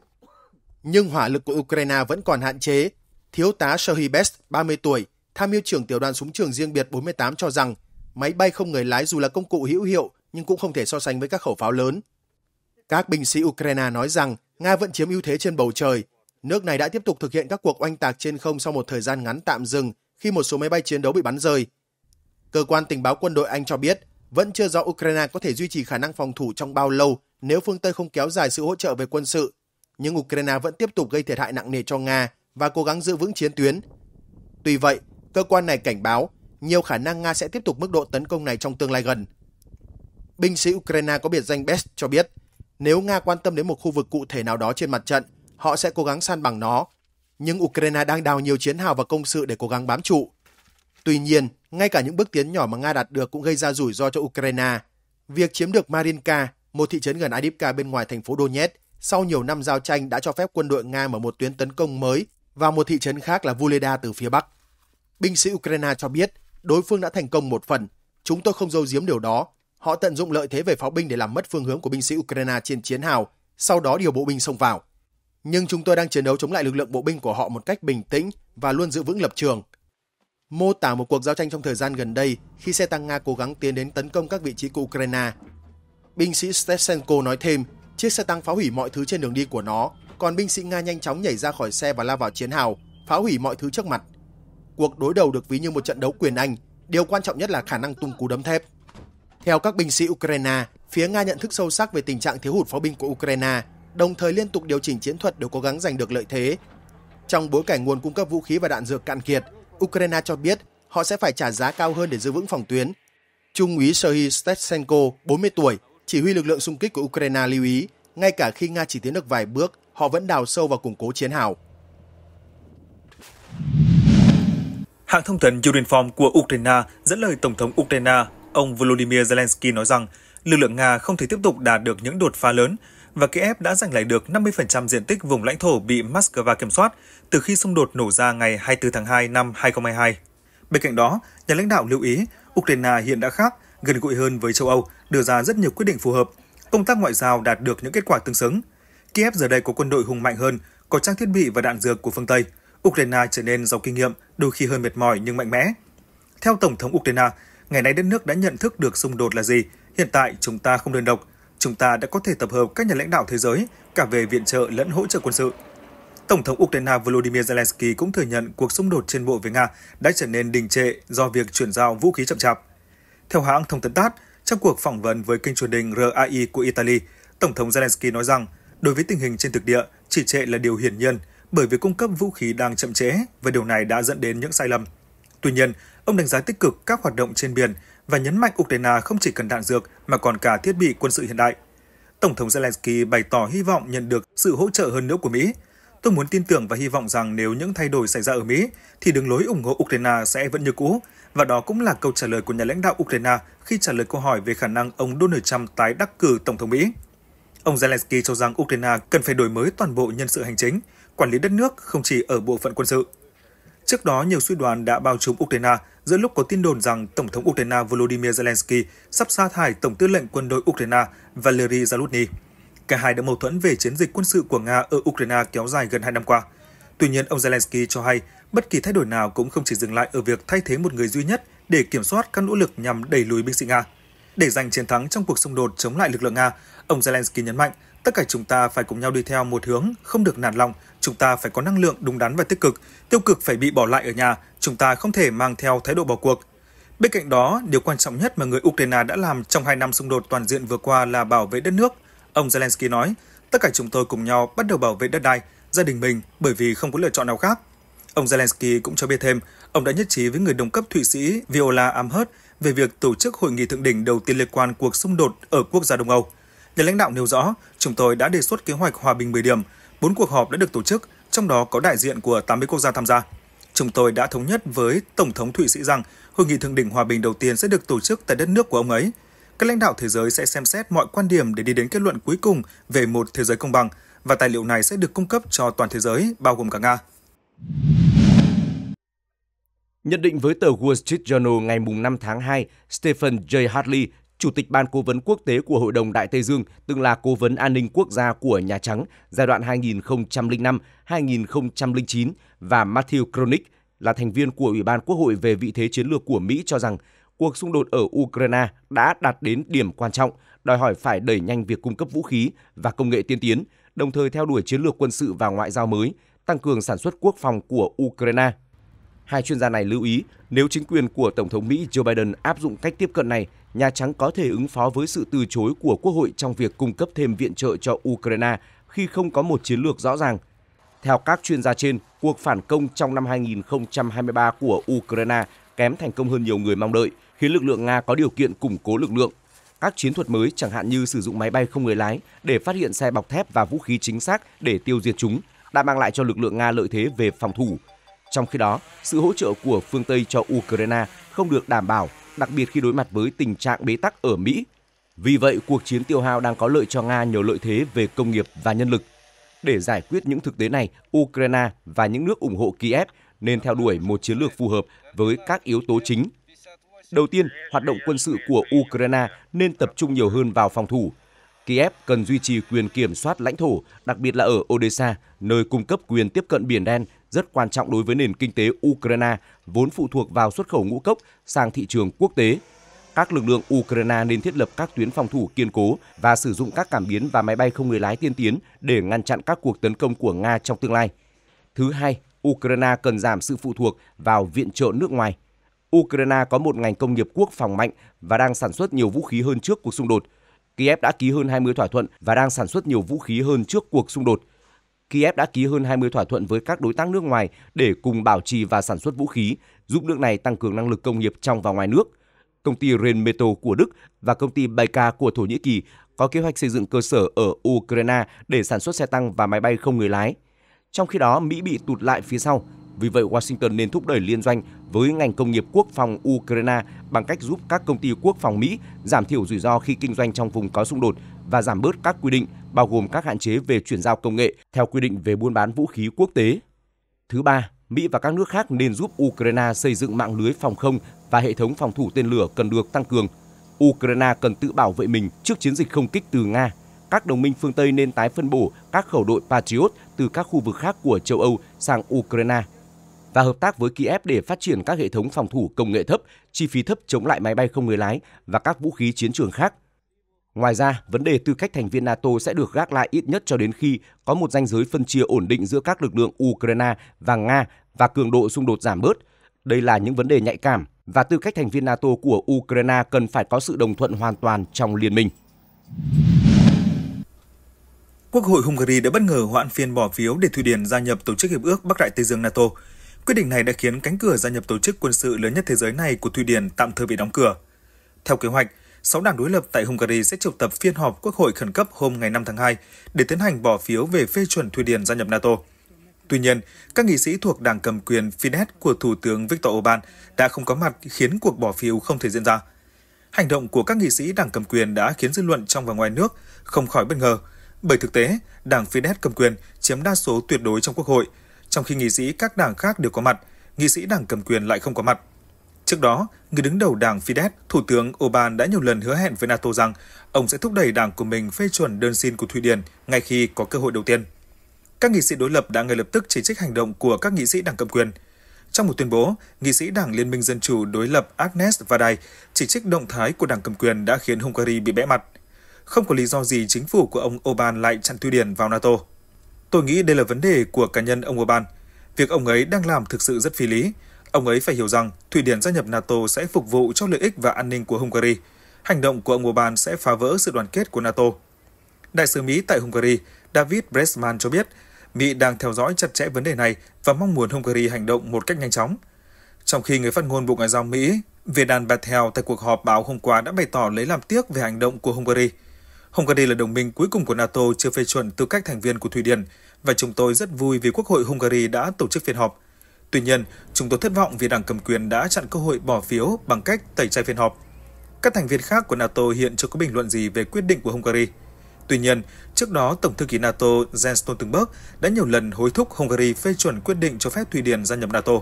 Nhưng hỏa lực của Ukraine vẫn còn hạn chế. Thiếu tá Shohibest, 30 tuổi, tham mưu trưởng tiểu đoàn súng trường riêng biệt 48 cho rằng máy bay không người lái dù là công cụ hữu hiệu nhưng cũng không thể so sánh với các khẩu pháo lớn. Các binh sĩ Ukraine nói rằng Nga vẫn chiếm ưu thế trên bầu trời. Nước này đã tiếp tục thực hiện các cuộc oanh tạc trên không sau một thời gian ngắn tạm dừng khi một số máy bay chiến đấu bị bắn rơi. Cơ quan tình báo quân đội Anh cho biết vẫn chưa rõ Ukraine có thể duy trì khả năng phòng thủ trong bao lâu nếu phương Tây không kéo dài sự hỗ trợ về quân sự. Nhưng Ukraine vẫn tiếp tục gây thiệt hại nặng nề cho Nga và cố gắng giữ vững chiến tuyến. Tuy vậy, cơ quan này cảnh báo nhiều khả năng Nga sẽ tiếp tục mức độ tấn công này trong tương lai gần. Binh sĩ Ukraine có biệt danh Best cho biết, nếu Nga quan tâm đến một khu vực cụ thể nào đó trên mặt trận, họ sẽ cố gắng san bằng nó. Nhưng Ukraine đang đào nhiều chiến hào và công sự để cố gắng bám trụ. Tuy nhiên, ngay cả những bước tiến nhỏ mà Nga đạt được cũng gây ra rủi ro cho Ukraine. Việc chiếm được Marinka, một thị trấn gần Adivka bên ngoài thành phố Donetsk, sau nhiều năm giao tranh đã cho phép quân đội Nga mở một tuyến tấn công mới vào một thị trấn khác là Vuleda từ phía Bắc. Binh sĩ Ukraine cho biết đối phương đã thành công một phần. Chúng tôi không giấu giếm điều đó. Họ tận dụng lợi thế về pháo binh để làm mất phương hướng của binh sĩ Ukraine trên chiến hào, sau đó điều bộ binh xông vào. Nhưng chúng tôi đang chiến đấu chống lại lực lượng bộ binh của họ một cách bình tĩnh và luôn giữ vững lập trường, mô tả một cuộc giao tranh trong thời gian gần đây khi xe tăng Nga cố gắng tiến đến tấn công các vị trí của Ukraine. Binh sĩ Stepchenko nói thêm, chiếc xe tăng phá hủy mọi thứ trên đường đi của nó, còn binh sĩ Nga nhanh chóng nhảy ra khỏi xe và lao vào chiến hào, phá hủy mọi thứ trước mặt. Cuộc đối đầu được ví như một trận đấu quyền Anh, điều quan trọng nhất là khả năng tung cú đấm thép. Theo các binh sĩ Ukraine, phía Nga nhận thức sâu sắc về tình trạng thiếu hụt pháo binh của Ukraine, đồng thời liên tục điều chỉnh chiến thuật để cố gắng giành được lợi thế. Trong bối cảnh nguồn cung cấp vũ khí và đạn dược cạn kiệt, Ukraine cho biết họ sẽ phải trả giá cao hơn để giữ vững phòng tuyến. Trung úy Serhiy Stetsenko, 40 tuổi, chỉ huy lực lượng xung kích của Ukraine lưu ý, ngay cả khi Nga chỉ tiến được vài bước, họ vẫn đào sâu và củng cố chiến hào. Hãng thông tấn Urinform của Ukraine dẫn lời Tổng thống Ukraine, ông Volodymyr Zelensky nói rằng lực lượng Nga không thể tiếp tục đạt được những đột phá lớn và Kiev đã giành lại được 50% diện tích vùng lãnh thổ bị Moscow kiểm soát từ khi xung đột nổ ra ngày 24 tháng 2 năm 2022. Bên cạnh đó, nhà lãnh đạo lưu ý Ukraine hiện đã khác, gần gũi hơn với châu Âu, đưa ra rất nhiều quyết định phù hợp. Công tác ngoại giao đạt được những kết quả tương xứng. Kiev giờ đây có quân đội hùng mạnh hơn, có trang thiết bị và đạn dược của phương Tây. Ukraine trở nên giàu kinh nghiệm, đôi khi hơi mệt mỏi nhưng mạnh mẽ. Theo Tổng thống Ukraine, ngày nay đất nước đã nhận thức được xung đột là gì. Hiện tại chúng ta không đơn độc, chúng ta đã có thể tập hợp các nhà lãnh đạo thế giới cả về viện trợ lẫn hỗ trợ quân sự. Tổng thống Ukraine Volodymyr Zelensky cũng thừa nhận cuộc xung đột trên bộ với Nga đã trở nên đình trệ do việc chuyển giao vũ khí chậm chạp. Theo hãng thông tấn TASS, trong cuộc phỏng vấn với kênh truyền hình RAI của Italy, Tổng thống Zelensky nói rằng đối với tình hình trên thực địa, trì trệ là điều hiển nhiên bởi việc cung cấp vũ khí đang chậm trễ và điều này đã dẫn đến những sai lầm. Tuy nhiên, ông đánh giá tích cực các hoạt động trên biển và nhấn mạnh Ukraine không chỉ cần đạn dược mà còn cả thiết bị quân sự hiện đại. Tổng thống Zelensky bày tỏ hy vọng nhận được sự hỗ trợ hơn nữa của Mỹ. Tôi muốn tin tưởng và hy vọng rằng nếu những thay đổi xảy ra ở Mỹ, thì đường lối ủng hộ Ukraine sẽ vẫn như cũ. Và đó cũng là câu trả lời của nhà lãnh đạo Ukraine khi trả lời câu hỏi về khả năng ông Donald Trump tái đắc cử Tổng thống Mỹ. Ông Zelensky cho rằng Ukraine cần phải đổi mới toàn bộ nhân sự hành chính, quản lý đất nước không chỉ ở bộ phận quân sự. Trước đó, nhiều suy đoán đã bao trùm Ukraine giữa lúc có tin đồn rằng Tổng thống Ukraine Volodymyr Zelensky sắp sa thải Tổng tư lệnh quân đội Ukraine Valery Zaluzny. Cả hai đã mâu thuẫn về chiến dịch quân sự của Nga ở Ukraine kéo dài gần 2 năm qua. Tuy nhiên, ông Zelensky cho hay bất kỳ thay đổi nào cũng không chỉ dừng lại ở việc thay thế một người duy nhất để kiểm soát các nỗ lực nhằm đẩy lùi binh sĩ Nga. Để giành chiến thắng trong cuộc xung đột chống lại lực lượng Nga, ông Zelensky nhấn mạnh tất cả chúng ta phải cùng nhau đi theo một hướng, không được nản lòng chúng ta phải có năng lượng đúng đắn và tích cực, tiêu cực phải bị bỏ lại ở nhà, chúng ta không thể mang theo thái độ bỏ cuộc. Bên cạnh đó, điều quan trọng nhất mà người Ukraine đã làm trong hai năm xung đột toàn diện vừa qua là bảo vệ đất nước. Ông Zelensky nói, tất cả chúng tôi cùng nhau bắt đầu bảo vệ đất đai, gia đình mình bởi vì không có lựa chọn nào khác. Ông Zelensky cũng cho biết thêm, ông đã nhất trí với người đồng cấp Thụy Sĩ Viola Amherd về việc tổ chức hội nghị thượng đỉnh đầu tiên liên quan cuộc xung đột ở quốc gia Đông Âu. Nhà lãnh đạo nêu rõ, chúng tôi đã đề xuất kế hoạch hòa bình 10 điểm, bốn cuộc họp đã được tổ chức, trong đó có đại diện của 80 quốc gia tham gia. Chúng tôi đã thống nhất với Tổng thống Thụy Sĩ rằng hội nghị thượng đỉnh hòa bình đầu tiên sẽ được tổ chức tại đất nước của ông ấy. Các lãnh đạo thế giới sẽ xem xét mọi quan điểm để đi đến kết luận cuối cùng về một thế giới công bằng và tài liệu này sẽ được cung cấp cho toàn thế giới, bao gồm cả Nga. Nhận định với tờ Wall Street Journal ngày 5 tháng 2, Stephen J. Hartley, Chủ tịch Ban Cố vấn Quốc tế của Hội đồng Đại Tây Dương, từng là Cố vấn An ninh Quốc gia của Nhà Trắng giai đoạn 2005-2009 và Matthew Cronick là thành viên của Ủy ban Quốc hội về vị thế chiến lược của Mỹ cho rằng cuộc xung đột ở Ukraine đã đạt đến điểm quan trọng, đòi hỏi phải đẩy nhanh việc cung cấp vũ khí và công nghệ tiên tiến, đồng thời theo đuổi chiến lược quân sự và ngoại giao mới, tăng cường sản xuất quốc phòng của Ukraine Hai chuyên gia này lưu ý, nếu chính quyền của Tổng thống Mỹ Joe Biden áp dụng cách tiếp cận này, Nhà Trắng có thể ứng phó với sự từ chối của Quốc hội trong việc cung cấp thêm viện trợ cho Ukraine khi không có một chiến lược rõ ràng. Theo các chuyên gia trên, cuộc phản công trong năm 2023 của Ukraine kém thành công hơn nhiều người mong đợi, khiến lực lượng Nga có điều kiện củng cố lực lượng. Các chiến thuật mới chẳng hạn như sử dụng máy bay không người lái để phát hiện xe bọc thép và vũ khí chính xác để tiêu diệt chúng đã mang lại cho lực lượng Nga lợi thế về phòng thủ, trong khi đó, sự hỗ trợ của phương Tây cho Ukraine không được đảm bảo, đặc biệt khi đối mặt với tình trạng bế tắc ở Mỹ. Vì vậy, cuộc chiến tiêu hao đang có lợi cho Nga nhiều lợi thế về công nghiệp và nhân lực. Để giải quyết những thực tế này, Ukraine và những nước ủng hộ Kiev nên theo đuổi một chiến lược phù hợp với các yếu tố chính. Đầu tiên, hoạt động quân sự của Ukraine nên tập trung nhiều hơn vào phòng thủ. Kiev cần duy trì quyền kiểm soát lãnh thổ, đặc biệt là ở Odessa, nơi cung cấp quyền tiếp cận Biển Đen rất quan trọng đối với nền kinh tế Ukraine vốn phụ thuộc vào xuất khẩu ngũ cốc sang thị trường quốc tế. Các lực lượng Ukraine nên thiết lập các tuyến phòng thủ kiên cố và sử dụng các cảm biến và máy bay không người lái tiên tiến để ngăn chặn các cuộc tấn công của Nga trong tương lai. Thứ hai, Ukraine cần giảm sự phụ thuộc vào viện trợ nước ngoài. Ukraine có một ngành công nghiệp quốc phòng mạnh và đang sản xuất nhiều vũ khí hơn trước cuộc xung đột. Kiev đã ký hơn 20 thỏa thuận và đang sản xuất nhiều vũ khí hơn trước cuộc xung đột. Kiev đã ký hơn 20 thỏa thuận với các đối tác nước ngoài để cùng bảo trì và sản xuất vũ khí, giúp nước này tăng cường năng lực công nghiệp trong và ngoài nước. Công ty Rheinmetall của Đức và công ty Baika của Thổ Nhĩ Kỳ có kế hoạch xây dựng cơ sở ở Ukraine để sản xuất xe tăng và máy bay không người lái. Trong khi đó, Mỹ bị tụt lại phía sau vì vậy, Washington nên thúc đẩy liên doanh với ngành công nghiệp quốc phòng Ukraine bằng cách giúp các công ty quốc phòng Mỹ giảm thiểu rủi ro khi kinh doanh trong vùng có xung đột và giảm bớt các quy định bao gồm các hạn chế về chuyển giao công nghệ theo quy định về buôn bán vũ khí quốc tế. Thứ ba, Mỹ và các nước khác nên giúp Ukraine xây dựng mạng lưới phòng không và hệ thống phòng thủ tên lửa cần được tăng cường. Ukraine cần tự bảo vệ mình trước chiến dịch không kích từ Nga. Các đồng minh phương Tây nên tái phân bổ các khẩu đội Patriot từ các khu vực khác của châu Âu sang Ukraine và hợp tác với Kiev để phát triển các hệ thống phòng thủ công nghệ thấp, chi phí thấp chống lại máy bay không người lái và các vũ khí chiến trường khác. Ngoài ra, vấn đề tư cách thành viên NATO sẽ được gác lại ít nhất cho đến khi có một ranh giới phân chia ổn định giữa các lực lượng Ukraine và Nga và cường độ xung đột giảm bớt. Đây là những vấn đề nhạy cảm và tư cách thành viên NATO của Ukraine cần phải có sự đồng thuận hoàn toàn trong liên minh. Quốc hội Hungary đã bất ngờ hoãn phiên bỏ phiếu để Thụy Điển gia nhập Tổ chức Hiệp ước Bắc Đại Tây Dương NATO. Quyết định này đã khiến cánh cửa gia nhập tổ chức quân sự lớn nhất thế giới này của Thụy Điển tạm thời bị đóng cửa. Theo kế hoạch, 6 đảng đối lập tại Hungary sẽ triệu tập phiên họp quốc hội khẩn cấp hôm ngày 5 tháng 2 để tiến hành bỏ phiếu về phê chuẩn Thụy Điển gia nhập NATO. Tuy nhiên, các nghị sĩ thuộc đảng cầm quyền Fidesz của Thủ tướng Viktor Orbán đã không có mặt khiến cuộc bỏ phiếu không thể diễn ra. Hành động của các nghị sĩ đảng cầm quyền đã khiến dư luận trong và ngoài nước không khỏi bất ngờ, bởi thực tế, đảng Fidesz cầm quyền chiếm đa số tuyệt đối trong quốc hội – trong khi nghị sĩ các đảng khác đều có mặt, nghị sĩ đảng cầm quyền lại không có mặt. Trước đó, người đứng đầu đảng Fidesz, Thủ tướng Orbán đã nhiều lần hứa hẹn với NATO rằng ông sẽ thúc đẩy đảng của mình phê chuẩn đơn xin của Thụy Điển ngay khi có cơ hội đầu tiên. Các nghị sĩ đối lập đã ngay lập tức chỉ trích hành động của các nghị sĩ đảng cầm quyền. Trong một tuyên bố, nghị sĩ đảng Liên minh Dân chủ đối lập Agnes Vadai chỉ trích động thái của đảng cầm quyền đã khiến Hungary bị bẽ mặt. Không có lý do gì chính phủ của ông Orbán lại chặn Thụy Điển vào NATO. Tôi nghĩ đây là vấn đề của cá nhân ông Orbán. Việc ông ấy đang làm thực sự rất phi lý. Ông ấy phải hiểu rằng Thụy Điển gia nhập NATO sẽ phục vụ cho lợi ích và an ninh của Hungary. Hành động của ông Orbán sẽ phá vỡ sự đoàn kết của NATO. Đại sứ Mỹ tại Hungary David Bresman cho biết, Mỹ đang theo dõi chặt chẽ vấn đề này và mong muốn Hungary hành động một cách nhanh chóng. Trong khi người phát ngôn Bộ Ngoại giao Mỹ Vedant Patel tại cuộc họp báo hôm qua đã bày tỏ lấy làm tiếc về hành động của Hungary – Hungary là đồng minh cuối cùng của NATO chưa phê chuẩn tư cách thành viên của Thụy Điển và chúng tôi rất vui vì Quốc hội Hungary đã tổ chức phiên họp. Tuy nhiên, chúng tôi thất vọng vì đảng cầm quyền đã chặn cơ hội bỏ phiếu bằng cách tẩy chay phiên họp. Các thành viên khác của NATO hiện chưa có bình luận gì về quyết định của Hungary. Tuy nhiên, trước đó Tổng thư ký NATO Jens Stoltenberg đã nhiều lần hối thúc Hungary phê chuẩn quyết định cho phép Thụy Điển gia nhập NATO.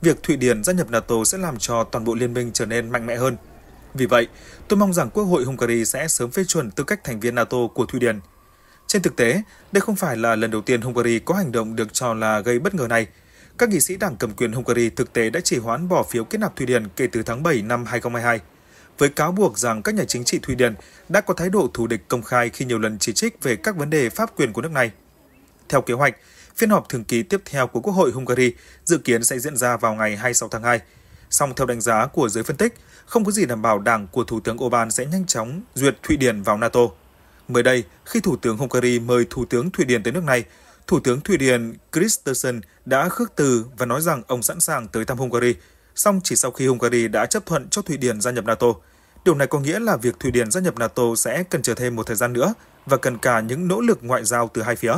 Việc Thụy Điển gia nhập NATO sẽ làm cho toàn bộ liên minh trở nên mạnh mẽ hơn – vì vậy, tôi mong rằng Quốc hội Hungary sẽ sớm phê chuẩn tư cách thành viên NATO của Thụy Điển. Trên thực tế, đây không phải là lần đầu tiên Hungary có hành động được cho là gây bất ngờ này. Các nghị sĩ đảng cầm quyền Hungary thực tế đã chỉ hoãn bỏ phiếu kết nạp Thụy Điển kể từ tháng 7 năm 2022, với cáo buộc rằng các nhà chính trị Thụy Điển đã có thái độ thù địch công khai khi nhiều lần chỉ trích về các vấn đề pháp quyền của nước này. Theo kế hoạch, phiên họp thường kỳ tiếp theo của Quốc hội Hungary dự kiến sẽ diễn ra vào ngày 26 tháng 2. Song theo đánh giá của giới phân tích, không có gì đảm bảo đảng của Thủ tướng Orbán sẽ nhanh chóng duyệt Thụy Điển vào NATO. Mới đây, khi Thủ tướng Hungary mời Thủ tướng Thụy Điển tới nước này, Thủ tướng Thụy Điển Kristersson đã khước từ và nói rằng ông sẵn sàng tới thăm Hungary, song chỉ sau khi Hungary đã chấp thuận cho Thụy Điển gia nhập NATO. Điều này có nghĩa là việc Thụy Điển gia nhập NATO sẽ cần chờ thêm một thời gian nữa và cần cả những nỗ lực ngoại giao từ hai phía.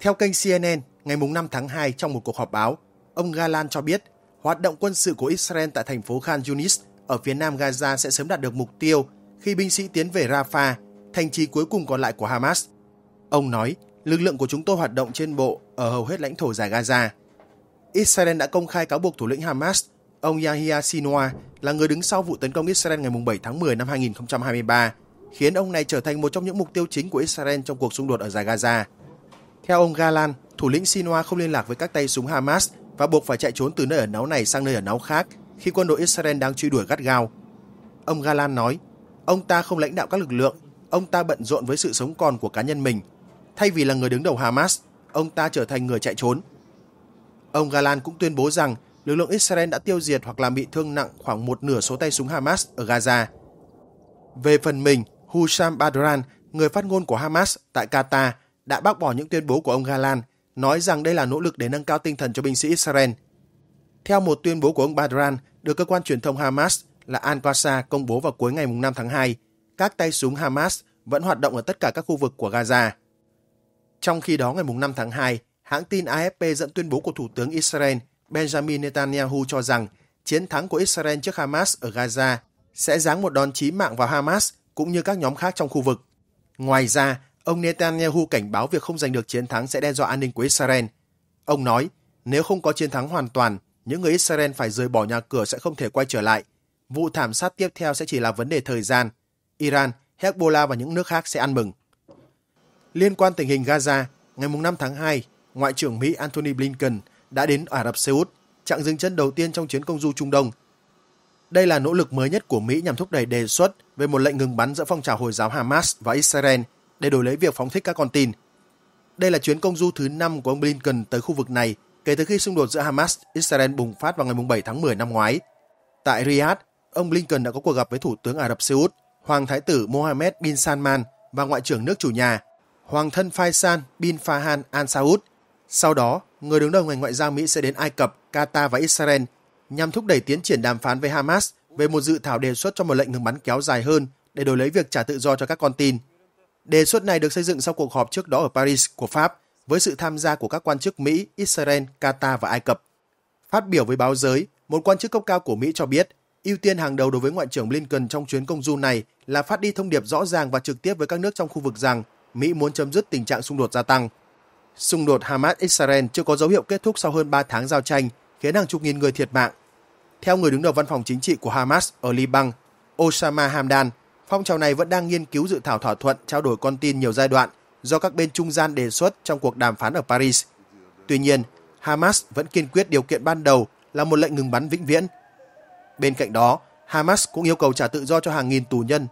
Theo kênh CNN, ngày 5 tháng 2 trong một cuộc họp báo, Ông Galan cho biết hoạt động quân sự của Israel tại thành phố Khan Yunis ở phía nam Gaza sẽ sớm đạt được mục tiêu khi binh sĩ tiến về Rafah, thành trì cuối cùng còn lại của Hamas. Ông nói, lực lượng của chúng tôi hoạt động trên bộ ở hầu hết lãnh thổ giải Gaza. Israel đã công khai cáo buộc thủ lĩnh Hamas, ông Yahya Sinwar, là người đứng sau vụ tấn công Israel ngày 7 tháng 10 năm 2023, khiến ông này trở thành một trong những mục tiêu chính của Israel trong cuộc xung đột ở giải Gaza. Theo ông Galan, thủ lĩnh Sinwar không liên lạc với các tay súng Hamas và buộc phải chạy trốn từ nơi ở náu này sang nơi ở náu khác khi quân đội Israel đang truy đuổi gắt gao. Ông Galan nói, ông ta không lãnh đạo các lực lượng, ông ta bận rộn với sự sống còn của cá nhân mình. Thay vì là người đứng đầu Hamas, ông ta trở thành người chạy trốn. Ông Galan cũng tuyên bố rằng lực lượng Israel đã tiêu diệt hoặc làm bị thương nặng khoảng một nửa số tay súng Hamas ở Gaza. Về phần mình, Hussam Badran, người phát ngôn của Hamas tại Qatar, đã bác bỏ những tuyên bố của ông Galan nói rằng đây là nỗ lực để nâng cao tinh thần cho binh sĩ Israel. Theo một tuyên bố của ông Badran, được cơ quan truyền thông Hamas là Al-Qasa công bố vào cuối ngày 5 tháng 2, các tay súng Hamas vẫn hoạt động ở tất cả các khu vực của Gaza. Trong khi đó, ngày 5 tháng 2, hãng tin AFP dẫn tuyên bố của Thủ tướng Israel Benjamin Netanyahu cho rằng chiến thắng của Israel trước Hamas ở Gaza sẽ giáng một đòn chí mạng vào Hamas cũng như các nhóm khác trong khu vực. Ngoài ra, Ông Netanyahu cảnh báo việc không giành được chiến thắng sẽ đe dọa an ninh của Israel. Ông nói, nếu không có chiến thắng hoàn toàn, những người Israel phải rời bỏ nhà cửa sẽ không thể quay trở lại. Vụ thảm sát tiếp theo sẽ chỉ là vấn đề thời gian. Iran, Hezbollah và những nước khác sẽ ăn mừng. Liên quan tình hình Gaza, ngày 5 tháng 2, Ngoại trưởng Mỹ Antony Blinken đã đến Ả Rập Xê Út, chặng dừng chân đầu tiên trong chuyến công du Trung Đông. Đây là nỗ lực mới nhất của Mỹ nhằm thúc đẩy đề xuất về một lệnh ngừng bắn giữa phong trào Hồi giáo Hamas và Israel – để đổi lấy việc phóng thích các con tin. Đây là chuyến công du thứ 5 của ông Blinken tới khu vực này kể từ khi xung đột giữa Hamas Israel bùng phát vào ngày 7 tháng 10 năm ngoái. Tại Riyadh, ông Blinken đã có cuộc gặp với Thủ tướng Ả Rập Xê Út, Hoàng Thái tử Mohammed bin Salman và Ngoại trưởng nước chủ nhà, Hoàng thân Faisal bin Fahan Al Saud. Sau đó, người đứng đầu ngành ngoại giao Mỹ sẽ đến Ai Cập, Qatar và Israel nhằm thúc đẩy tiến triển đàm phán với Hamas về một dự thảo đề xuất cho một lệnh ngừng bắn kéo dài hơn để đổi lấy việc trả tự do cho các con tin. Đề xuất này được xây dựng sau cuộc họp trước đó ở Paris của Pháp với sự tham gia của các quan chức Mỹ, Israel, Qatar và Ai Cập. Phát biểu với báo giới, một quan chức cấp cao của Mỹ cho biết, ưu tiên hàng đầu đối với Ngoại trưởng Blinken trong chuyến công du này là phát đi thông điệp rõ ràng và trực tiếp với các nước trong khu vực rằng Mỹ muốn chấm dứt tình trạng xung đột gia tăng. Xung đột Hamas-Israel chưa có dấu hiệu kết thúc sau hơn 3 tháng giao tranh, khiến hàng chục nghìn người thiệt mạng. Theo người đứng đầu văn phòng chính trị của Hamas ở Liban, Osama Hamdan, Phong trào này vẫn đang nghiên cứu dự thảo thỏa thuận trao đổi con tin nhiều giai đoạn do các bên trung gian đề xuất trong cuộc đàm phán ở Paris. Tuy nhiên, Hamas vẫn kiên quyết điều kiện ban đầu là một lệnh ngừng bắn vĩnh viễn. Bên cạnh đó, Hamas cũng yêu cầu trả tự do cho hàng nghìn tù nhân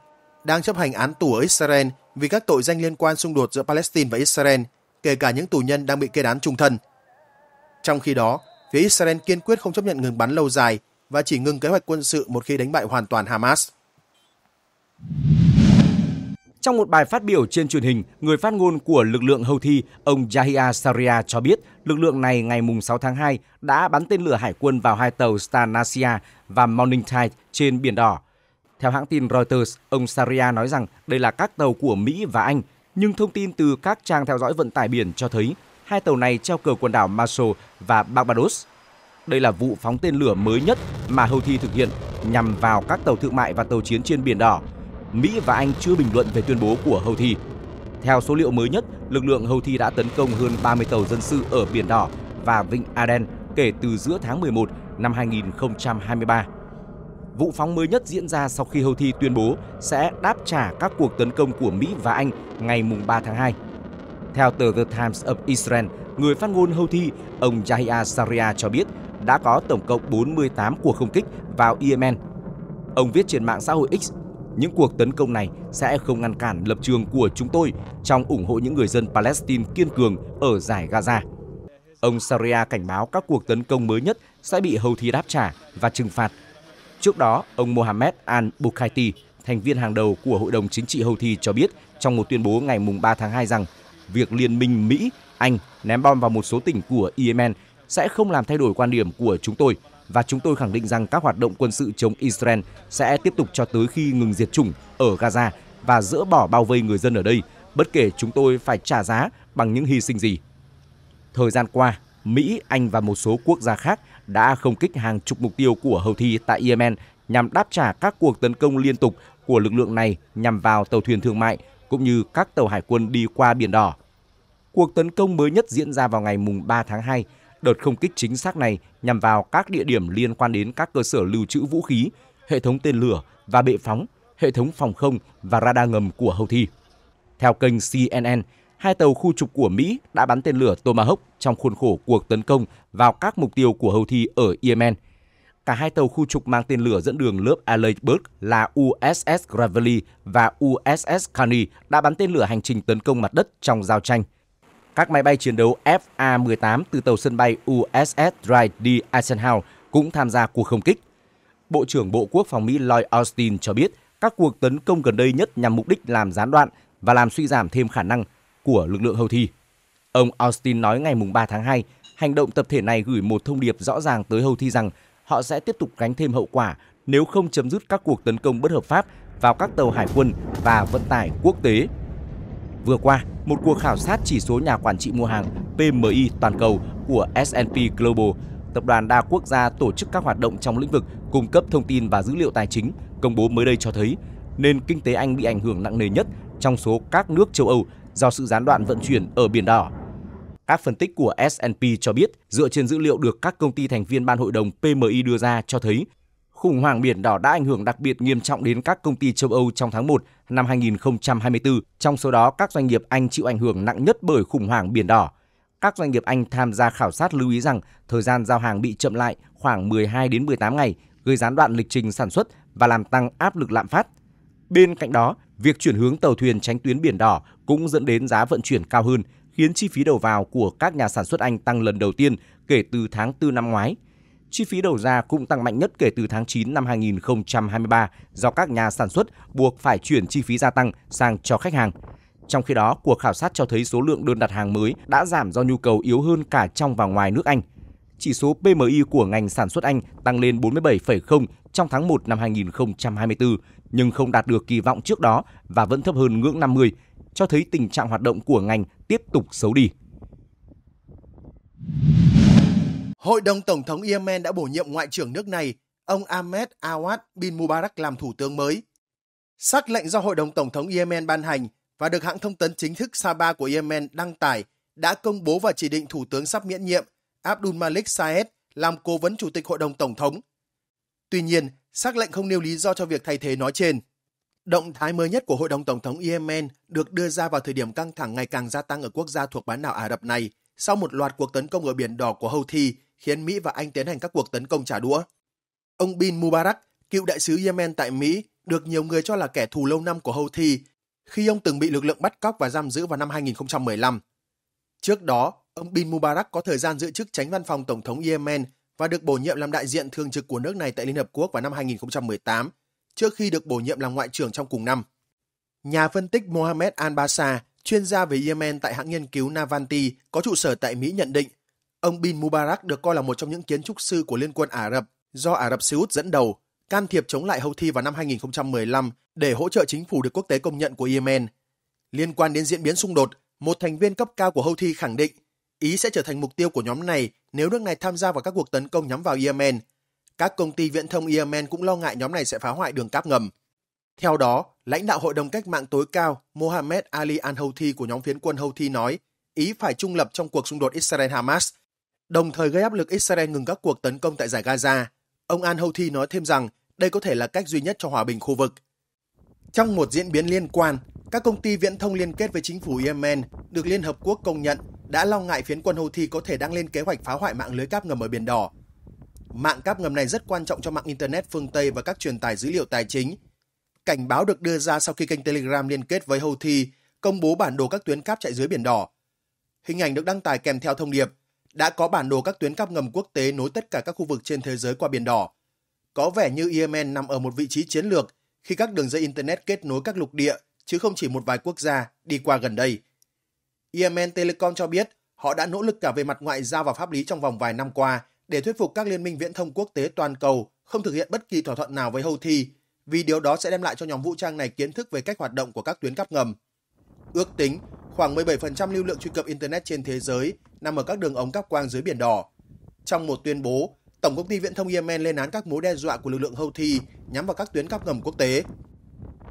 đang chấp hành án tù ở Israel vì các tội danh liên quan xung đột giữa Palestine và Israel, kể cả những tù nhân đang bị kê án trung thân. Trong khi đó, phía Israel kiên quyết không chấp nhận ngừng bắn lâu dài và chỉ ngừng kế hoạch quân sự một khi đánh bại hoàn toàn Hamas. Trong một bài phát biểu trên truyền hình, người phát ngôn của lực lượng Houthi, ông Yahya Saria cho biết lực lượng này ngày 6 tháng 2 đã bắn tên lửa hải quân vào hai tàu Stanasia và Morning Tide trên Biển Đỏ. Theo hãng tin Reuters, ông Saria nói rằng đây là các tàu của Mỹ và Anh, nhưng thông tin từ các trang theo dõi vận tải biển cho thấy hai tàu này treo cờ quần đảo Marshall và Barbados. Đây là vụ phóng tên lửa mới nhất mà Houthi thực hiện nhằm vào các tàu thương mại và tàu chiến trên Biển Đỏ – Mỹ và Anh chưa bình luận về tuyên bố của Houthi. Theo số liệu mới nhất, lực lượng Houthi đã tấn công hơn 30 tàu dân sự ở Biển Đỏ và Vịnh Aden kể từ giữa tháng 11 năm 2023. Vụ phóng mới nhất diễn ra sau khi Houthi tuyên bố sẽ đáp trả các cuộc tấn công của Mỹ và Anh ngày 3 tháng 2. Theo tờ The Times of Israel, người phát ngôn Houthi, ông Yahya Saria cho biết đã có tổng cộng 48 cuộc không kích vào Yemen. Ông viết trên mạng xã hội X những cuộc tấn công này sẽ không ngăn cản lập trường của chúng tôi trong ủng hộ những người dân Palestine kiên cường ở giải Gaza. Ông Saria cảnh báo các cuộc tấn công mới nhất sẽ bị Houthi đáp trả và trừng phạt. Trước đó, ông Mohammed al-Bukhaiti, thành viên hàng đầu của Hội đồng Chính trị Houthi cho biết trong một tuyên bố ngày 3 tháng 2 rằng việc Liên minh Mỹ, Anh ném bom vào một số tỉnh của Yemen sẽ không làm thay đổi quan điểm của chúng tôi – và chúng tôi khẳng định rằng các hoạt động quân sự chống Israel sẽ tiếp tục cho tới khi ngừng diệt chủng ở Gaza và dỡ bỏ bao vây người dân ở đây, bất kể chúng tôi phải trả giá bằng những hy sinh gì. Thời gian qua, Mỹ, Anh và một số quốc gia khác đã không kích hàng chục mục tiêu của Houthi tại Yemen nhằm đáp trả các cuộc tấn công liên tục của lực lượng này nhằm vào tàu thuyền thương mại cũng như các tàu hải quân đi qua Biển Đỏ. Cuộc tấn công mới nhất diễn ra vào ngày 3 tháng 2 Đợt không kích chính xác này nhằm vào các địa điểm liên quan đến các cơ sở lưu trữ vũ khí, hệ thống tên lửa và bệ phóng, hệ thống phòng không và radar ngầm của Houthi. Theo kênh CNN, hai tàu khu trục của Mỹ đã bắn tên lửa Tomahawk trong khuôn khổ cuộc tấn công vào các mục tiêu của Houthi ở Yemen. Cả hai tàu khu trục mang tên lửa dẫn đường lớp Aleberg là USS Gravely và USS Carney đã bắn tên lửa hành trình tấn công mặt đất trong giao tranh. Các máy bay chiến đấu FA-18 từ tàu sân bay USS Dwight D. Eisenhower cũng tham gia cuộc không kích. Bộ trưởng Bộ Quốc phòng Mỹ Lloyd Austin cho biết các cuộc tấn công gần đây nhất nhằm mục đích làm gián đoạn và làm suy giảm thêm khả năng của lực lượng houthi. thi. Ông Austin nói ngày 3 tháng 2, hành động tập thể này gửi một thông điệp rõ ràng tới Houthi rằng họ sẽ tiếp tục gánh thêm hậu quả nếu không chấm dứt các cuộc tấn công bất hợp pháp vào các tàu hải quân và vận tải quốc tế Vừa qua, một cuộc khảo sát chỉ số nhà quản trị mua hàng PMI toàn cầu của S&P Global, tập đoàn đa quốc gia tổ chức các hoạt động trong lĩnh vực cung cấp thông tin và dữ liệu tài chính, công bố mới đây cho thấy nền kinh tế Anh bị ảnh hưởng nặng nề nhất trong số các nước châu Âu do sự gián đoạn vận chuyển ở Biển Đỏ. Các phân tích của S&P cho biết, dựa trên dữ liệu được các công ty thành viên ban hội đồng PMI đưa ra cho thấy khủng hoảng biển đỏ đã ảnh hưởng đặc biệt nghiêm trọng đến các công ty châu Âu trong tháng 1 năm 2024. Trong số đó, các doanh nghiệp Anh chịu ảnh hưởng nặng nhất bởi khủng hoảng biển đỏ. Các doanh nghiệp Anh tham gia khảo sát lưu ý rằng thời gian giao hàng bị chậm lại khoảng 12 đến 18 ngày, gây gián đoạn lịch trình sản xuất và làm tăng áp lực lạm phát. Bên cạnh đó, việc chuyển hướng tàu thuyền tránh tuyến biển đỏ cũng dẫn đến giá vận chuyển cao hơn, khiến chi phí đầu vào của các nhà sản xuất Anh tăng lần đầu tiên kể từ tháng 4 năm ngoái – Chi phí đầu ra cũng tăng mạnh nhất kể từ tháng 9 năm 2023 do các nhà sản xuất buộc phải chuyển chi phí gia tăng sang cho khách hàng. Trong khi đó, cuộc khảo sát cho thấy số lượng đơn đặt hàng mới đã giảm do nhu cầu yếu hơn cả trong và ngoài nước Anh. Chỉ số PMI của ngành sản xuất Anh tăng lên 47,0 trong tháng 1 năm 2024, nhưng không đạt được kỳ vọng trước đó và vẫn thấp hơn ngưỡng 50, cho thấy tình trạng hoạt động của ngành tiếp tục xấu đi. Hội đồng Tổng thống Yemen đã bổ nhiệm Ngoại trưởng nước này, ông Ahmed Awad bin Mubarak làm thủ tướng mới. Sắc lệnh do Hội đồng Tổng thống Yemen ban hành và được hãng thông tấn chính thức Saba của Yemen đăng tải đã công bố và chỉ định Thủ tướng sắp miễn nhiệm Abdul Malik Saed làm cố vấn Chủ tịch Hội đồng Tổng thống. Tuy nhiên, sắc lệnh không nêu lý do cho việc thay thế nói trên. Động thái mới nhất của Hội đồng Tổng thống Yemen được đưa ra vào thời điểm căng thẳng ngày càng gia tăng ở quốc gia thuộc bán đảo Ả Rập này sau một loạt cuộc tấn công ở Biển Đỏ của Houthi khiến Mỹ và Anh tiến hành các cuộc tấn công trả đũa. Ông Bin Mubarak, cựu đại sứ Yemen tại Mỹ, được nhiều người cho là kẻ thù lâu năm của Houthi khi ông từng bị lực lượng bắt cóc và giam giữ vào năm 2015. Trước đó, ông Bin Mubarak có thời gian giữ chức tránh văn phòng Tổng thống Yemen và được bổ nhiệm làm đại diện thường trực của nước này tại Liên Hợp Quốc vào năm 2018, trước khi được bổ nhiệm làm ngoại trưởng trong cùng năm. Nhà phân tích Mohamed Al-Basa, chuyên gia về Yemen tại hãng nghiên cứu Navanti có trụ sở tại Mỹ nhận định Ông Bin Mubarak được coi là một trong những kiến trúc sư của Liên quân Ả Rập do Ả Rập Xê Út dẫn đầu, can thiệp chống lại Houthi vào năm 2015 để hỗ trợ chính phủ được quốc tế công nhận của Yemen. Liên quan đến diễn biến xung đột, một thành viên cấp cao của Houthi khẳng định Ý sẽ trở thành mục tiêu của nhóm này nếu nước này tham gia vào các cuộc tấn công nhắm vào Yemen. Các công ty viễn thông Yemen cũng lo ngại nhóm này sẽ phá hoại đường cáp ngầm. Theo đó, lãnh đạo Hội đồng Cách mạng tối cao Mohammed Ali al-Houthi của nhóm phiến quân Houthi nói Ý phải trung lập trong cuộc xung đột Israel-Hamas đồng thời gây áp lực Israel ngừng các cuộc tấn công tại giải Gaza. Ông Al-Houthi nói thêm rằng đây có thể là cách duy nhất cho hòa bình khu vực. Trong một diễn biến liên quan, các công ty viễn thông liên kết với chính phủ Yemen được Liên Hợp Quốc công nhận đã lo ngại phiến quân Houthi có thể đang lên kế hoạch phá hoại mạng lưới cáp ngầm ở Biển Đỏ. Mạng cáp ngầm này rất quan trọng cho mạng Internet phương Tây và các truyền tải dữ liệu tài chính. Cảnh báo được đưa ra sau khi kênh Telegram liên kết với Houthi công bố bản đồ các tuyến cáp chạy dưới Biển Đỏ. Hình ảnh được đăng tải kèm theo thông điệp đã có bản đồ các tuyến cáp ngầm quốc tế nối tất cả các khu vực trên thế giới qua Biển Đỏ. Có vẻ như Yemen nằm ở một vị trí chiến lược khi các đường dây Internet kết nối các lục địa, chứ không chỉ một vài quốc gia đi qua gần đây. Yemen Telecom cho biết họ đã nỗ lực cả về mặt ngoại giao và pháp lý trong vòng vài năm qua để thuyết phục các liên minh viễn thông quốc tế toàn cầu không thực hiện bất kỳ thỏa thuận nào với Houthi, vì điều đó sẽ đem lại cho nhóm vũ trang này kiến thức về cách hoạt động của các tuyến cáp ngầm. Ước tính, Khoảng 17% lưu lượng truy cập Internet trên thế giới nằm ở các đường ống cáp quang dưới Biển Đỏ. Trong một tuyên bố, Tổng công ty Viễn thông Yemen lên án các mối đe dọa của lực lượng Houthi nhắm vào các tuyến cáp ngầm quốc tế.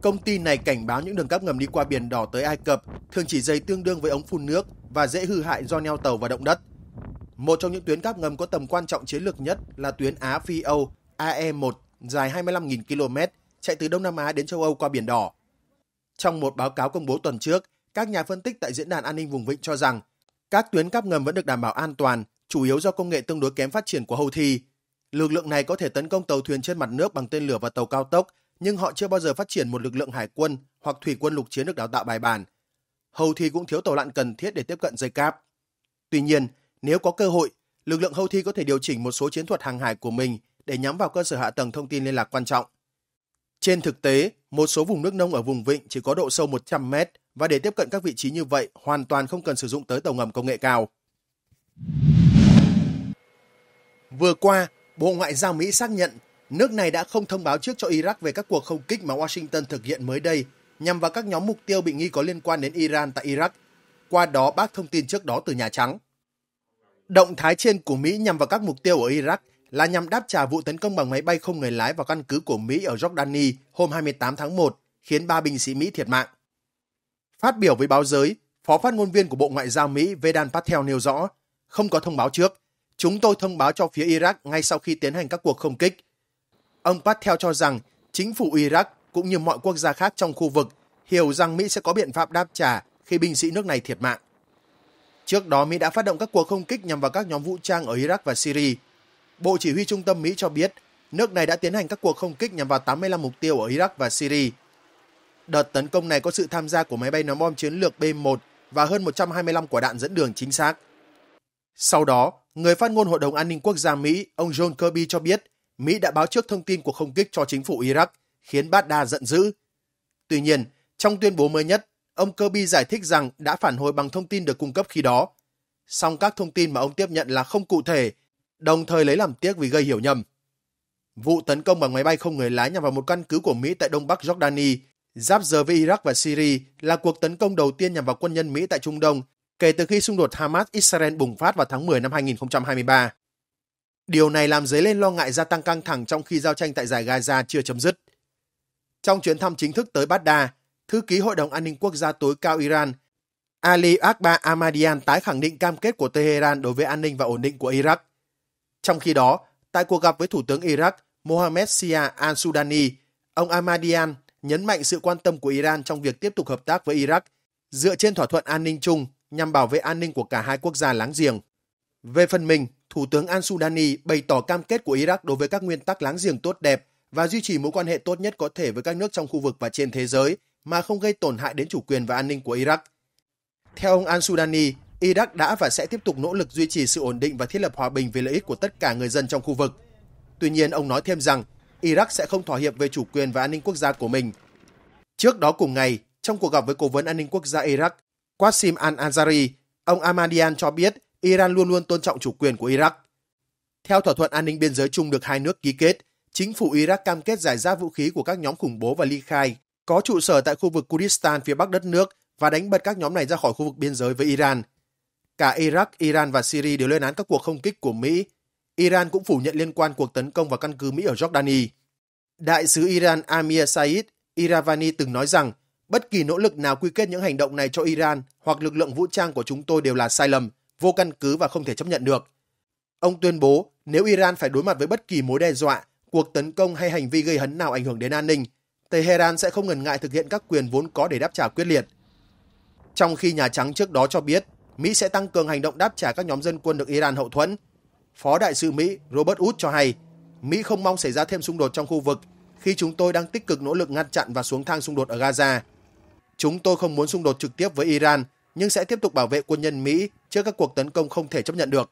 Công ty này cảnh báo những đường cáp ngầm đi qua Biển Đỏ tới Ai Cập thường chỉ dây tương đương với ống phun nước và dễ hư hại do neo tàu và động đất. Một trong những tuyến cáp ngầm có tầm quan trọng chiến lược nhất là tuyến Á-Phi-Âu AE1 dài 25.000 km chạy từ Đông Nam Á đến châu Âu qua Biển Đỏ. Trong một báo cáo công bố tuần trước, các nhà phân tích tại Diễn đàn An ninh Vùng Vịnh cho rằng các tuyến cáp ngầm vẫn được đảm bảo an toàn, chủ yếu do công nghệ tương đối kém phát triển của Houthi. Lực lượng này có thể tấn công tàu thuyền trên mặt nước bằng tên lửa và tàu cao tốc, nhưng họ chưa bao giờ phát triển một lực lượng hải quân hoặc thủy quân lục chiến được đào tạo bài bản. Houthi cũng thiếu tàu lặn cần thiết để tiếp cận dây cáp. Tuy nhiên, nếu có cơ hội, lực lượng Houthi có thể điều chỉnh một số chiến thuật hàng hải của mình để nhắm vào cơ sở hạ tầng thông tin liên lạc quan trọng. Trên thực tế, một số vùng nước nông ở vùng vịnh chỉ có độ sâu 100 mét, và để tiếp cận các vị trí như vậy hoàn toàn không cần sử dụng tới tàu ngầm công nghệ cao. Vừa qua, Bộ Ngoại giao Mỹ xác nhận nước này đã không thông báo trước cho Iraq về các cuộc không kích mà Washington thực hiện mới đây nhằm vào các nhóm mục tiêu bị nghi có liên quan đến Iran tại Iraq, qua đó bác thông tin trước đó từ Nhà Trắng. Động thái trên của Mỹ nhằm vào các mục tiêu ở Iraq là nhằm đáp trả vụ tấn công bằng máy bay không người lái vào căn cứ của Mỹ ở Jordani hôm 28 tháng 1, khiến ba binh sĩ Mỹ thiệt mạng. Phát biểu với báo giới, Phó phát ngôn viên của Bộ Ngoại giao Mỹ Vedan Patel nêu rõ, không có thông báo trước. Chúng tôi thông báo cho phía Iraq ngay sau khi tiến hành các cuộc không kích. Ông Patel cho rằng chính phủ Iraq cũng như mọi quốc gia khác trong khu vực hiểu rằng Mỹ sẽ có biện pháp đáp trả khi binh sĩ nước này thiệt mạng. Trước đó, Mỹ đã phát động các cuộc không kích nhằm vào các nhóm vũ trang ở Iraq và Syria. Bộ Chỉ huy Trung tâm Mỹ cho biết, nước này đã tiến hành các cuộc không kích nhằm vào 85 mục tiêu ở Iraq và Syria, Đợt tấn công này có sự tham gia của máy bay ném bom chiến lược B-1 và hơn 125 quả đạn dẫn đường chính xác. Sau đó, người phát ngôn Hội đồng An ninh Quốc gia Mỹ, ông John Kirby cho biết Mỹ đã báo trước thông tin của không kích cho chính phủ Iraq, khiến Baghdad giận dữ. Tuy nhiên, trong tuyên bố mới nhất, ông Kirby giải thích rằng đã phản hồi bằng thông tin được cung cấp khi đó. Song các thông tin mà ông tiếp nhận là không cụ thể, đồng thời lấy làm tiếc vì gây hiểu nhầm. Vụ tấn công bằng máy bay không người lái nhằm vào một căn cứ của Mỹ tại Đông Bắc Jordani Giáp giờ với Iraq và Syria là cuộc tấn công đầu tiên nhằm vào quân nhân Mỹ tại Trung Đông kể từ khi xung đột Hamas-Israel bùng phát vào tháng 10 năm 2023. Điều này làm dấy lên lo ngại gia tăng căng thẳng trong khi giao tranh tại giải Gaza chưa chấm dứt. Trong chuyến thăm chính thức tới Baghdad, Thư ký Hội đồng An ninh Quốc gia tối cao Iran Ali Akbar Ahmadian tái khẳng định cam kết của Tehran đối với an ninh và ổn định của Iraq. Trong khi đó, tại cuộc gặp với Thủ tướng Iraq Mohammed Sia al-Sudani, ông Ahmadian nhấn mạnh sự quan tâm của Iran trong việc tiếp tục hợp tác với Iraq dựa trên thỏa thuận an ninh chung nhằm bảo vệ an ninh của cả hai quốc gia láng giềng. Về phần mình, Thủ tướng Al-Sudani bày tỏ cam kết của Iraq đối với các nguyên tắc láng giềng tốt đẹp và duy trì mối quan hệ tốt nhất có thể với các nước trong khu vực và trên thế giới mà không gây tổn hại đến chủ quyền và an ninh của Iraq. Theo ông Al-Sudani, Iraq đã và sẽ tiếp tục nỗ lực duy trì sự ổn định và thiết lập hòa bình vì lợi ích của tất cả người dân trong khu vực. Tuy nhiên, ông nói thêm rằng Iraq sẽ không thỏa hiệp về chủ quyền và an ninh quốc gia của mình. Trước đó cùng ngày, trong cuộc gặp với Cố vấn An ninh Quốc gia Iraq Qasim al-Azari, ông Ahmadian cho biết Iran luôn luôn tôn trọng chủ quyền của Iraq. Theo thỏa thuận an ninh biên giới chung được hai nước ký kết, chính phủ Iraq cam kết giải giáp vũ khí của các nhóm khủng bố và ly khai, có trụ sở tại khu vực Kurdistan phía bắc đất nước và đánh bật các nhóm này ra khỏi khu vực biên giới với Iran. Cả Iraq, Iran và Syria đều lên án các cuộc không kích của Mỹ Iran cũng phủ nhận liên quan cuộc tấn công vào căn cứ Mỹ ở Jordani. Đại sứ Iran Amir Said Iravani từng nói rằng bất kỳ nỗ lực nào quy kết những hành động này cho Iran hoặc lực lượng vũ trang của chúng tôi đều là sai lầm, vô căn cứ và không thể chấp nhận được. Ông tuyên bố nếu Iran phải đối mặt với bất kỳ mối đe dọa, cuộc tấn công hay hành vi gây hấn nào ảnh hưởng đến an ninh, Tehran sẽ không ngần ngại thực hiện các quyền vốn có để đáp trả quyết liệt. Trong khi Nhà Trắng trước đó cho biết Mỹ sẽ tăng cường hành động đáp trả các nhóm dân quân được Iran hậu thuẫn – Phó Đại sứ Mỹ Robert Wood cho hay, Mỹ không mong xảy ra thêm xung đột trong khu vực khi chúng tôi đang tích cực nỗ lực ngăn chặn và xuống thang xung đột ở Gaza. Chúng tôi không muốn xung đột trực tiếp với Iran, nhưng sẽ tiếp tục bảo vệ quân nhân Mỹ trước các cuộc tấn công không thể chấp nhận được.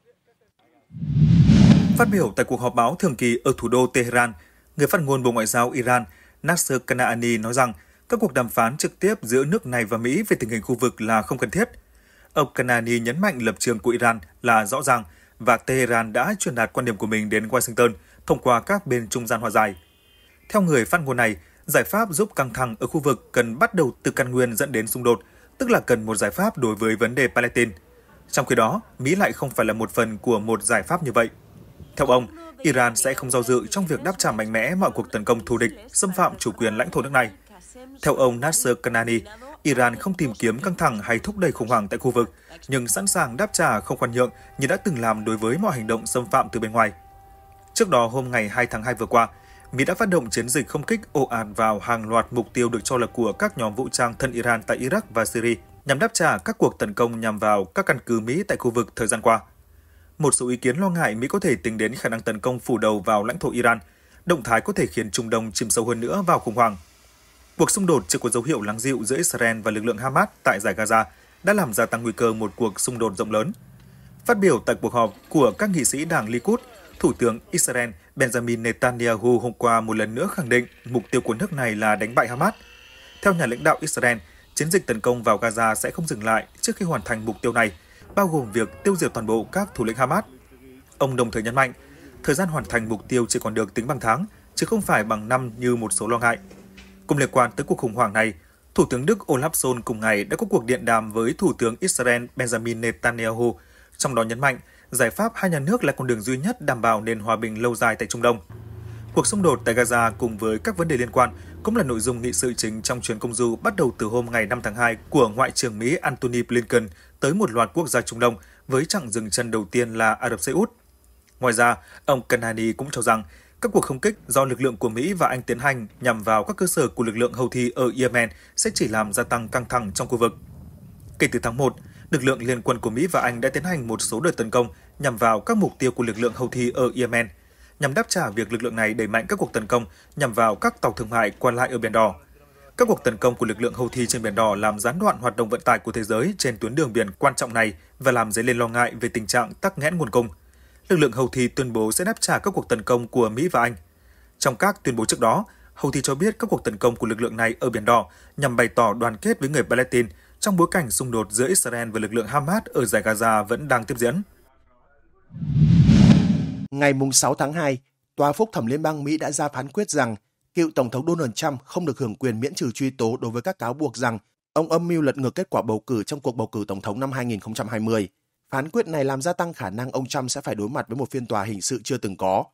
Phát biểu tại cuộc họp báo thường kỳ ở thủ đô Tehran, người phát ngôn Bộ Ngoại giao Iran Nasser Kanaani nói rằng các cuộc đàm phán trực tiếp giữa nước này và Mỹ về tình hình khu vực là không cần thiết. Ông Kanaani nhấn mạnh lập trường của Iran là rõ ràng – và Tehran đã truyền đạt quan điểm của mình đến Washington thông qua các bên trung gian hòa giải. Theo người phát ngôn này, giải pháp giúp căng thẳng ở khu vực cần bắt đầu từ căn nguyên dẫn đến xung đột, tức là cần một giải pháp đối với vấn đề Palestine. Trong khi đó, Mỹ lại không phải là một phần của một giải pháp như vậy. Theo ông, Iran sẽ không do dự trong việc đáp trả mạnh mẽ mọi cuộc tấn công thù địch, xâm phạm chủ quyền lãnh thổ nước này. Theo ông Nasser Kanani, Iran không tìm kiếm căng thẳng hay thúc đẩy khủng hoảng tại khu vực, nhưng sẵn sàng đáp trả không khoan nhượng như đã từng làm đối với mọi hành động xâm phạm từ bên ngoài. Trước đó hôm ngày 2 tháng 2 vừa qua, Mỹ đã phát động chiến dịch không kích ồ ạt vào hàng loạt mục tiêu được cho là của các nhóm vũ trang thân Iran tại Iraq và Syria nhằm đáp trả các cuộc tấn công nhằm vào các căn cứ Mỹ tại khu vực thời gian qua. Một số ý kiến lo ngại Mỹ có thể tính đến khả năng tấn công phủ đầu vào lãnh thổ Iran. Động thái có thể khiến Trung Đông chìm sâu hơn nữa vào khủng hoảng Cuộc xung đột chưa có dấu hiệu lắng dịu giữa Israel và lực lượng Hamas tại giải Gaza đã làm gia tăng nguy cơ một cuộc xung đột rộng lớn. Phát biểu tại cuộc họp của các nghị sĩ đảng Likud, Thủ tướng Israel Benjamin Netanyahu hôm qua một lần nữa khẳng định mục tiêu của nước này là đánh bại Hamas. Theo nhà lãnh đạo Israel, chiến dịch tấn công vào Gaza sẽ không dừng lại trước khi hoàn thành mục tiêu này, bao gồm việc tiêu diệt toàn bộ các thủ lĩnh Hamas. Ông đồng thời nhấn mạnh, thời gian hoàn thành mục tiêu chỉ còn được tính bằng tháng, chứ không phải bằng năm như một số lo ngại. Cũng liên quan tới cuộc khủng hoảng này, Thủ tướng Đức Olaf Scholz cùng ngày đã có cuộc điện đàm với Thủ tướng Israel Benjamin Netanyahu, trong đó nhấn mạnh giải pháp hai nhà nước là con đường duy nhất đảm bảo nền hòa bình lâu dài tại Trung Đông. Cuộc xung đột tại Gaza cùng với các vấn đề liên quan cũng là nội dung nghị sự chính trong chuyến công du bắt đầu từ hôm ngày 5 tháng 2 của Ngoại trưởng Mỹ Antony Blinken tới một loạt quốc gia Trung Đông với chặng dừng chân đầu tiên là Ả Rập Xê Út. Ngoài ra, ông Kanani cũng cho rằng các cuộc không kích do lực lượng của Mỹ và Anh tiến hành nhằm vào các cơ sở của lực lượng Houthi ở Yemen sẽ chỉ làm gia tăng căng thẳng trong khu vực. Kể từ tháng 1, lực lượng liên quân của Mỹ và Anh đã tiến hành một số đợt tấn công nhằm vào các mục tiêu của lực lượng Houthi ở Yemen, nhằm đáp trả việc lực lượng này đẩy mạnh các cuộc tấn công nhằm vào các tàu thương mại qua lại ở Biển Đỏ. Các cuộc tấn công của lực lượng Houthi trên Biển Đỏ làm gián đoạn hoạt động vận tải của thế giới trên tuyến đường biển quan trọng này và làm dấy lên lo ngại về tình trạng tắc nghẽn nguồn cung – lực lượng Houthi tuyên bố sẽ đáp trả các cuộc tấn công của Mỹ và Anh. Trong các tuyên bố trước đó, Houthi cho biết các cuộc tấn công của lực lượng này ở Biển Đỏ nhằm bày tỏ đoàn kết với người Palestine trong bối cảnh xung đột giữa Israel và lực lượng Hamas ở giải Gaza vẫn đang tiếp diễn. Ngày 6 tháng 2, Tòa phúc thẩm Liên bang Mỹ đã ra phán quyết rằng cựu Tổng thống Donald Trump không được hưởng quyền miễn trừ truy tố đối với các cáo buộc rằng ông âm mưu lật ngược kết quả bầu cử trong cuộc bầu cử Tổng thống năm 2020. Phán quyết này làm gia tăng khả năng ông Trump sẽ phải đối mặt với một phiên tòa hình sự chưa từng có.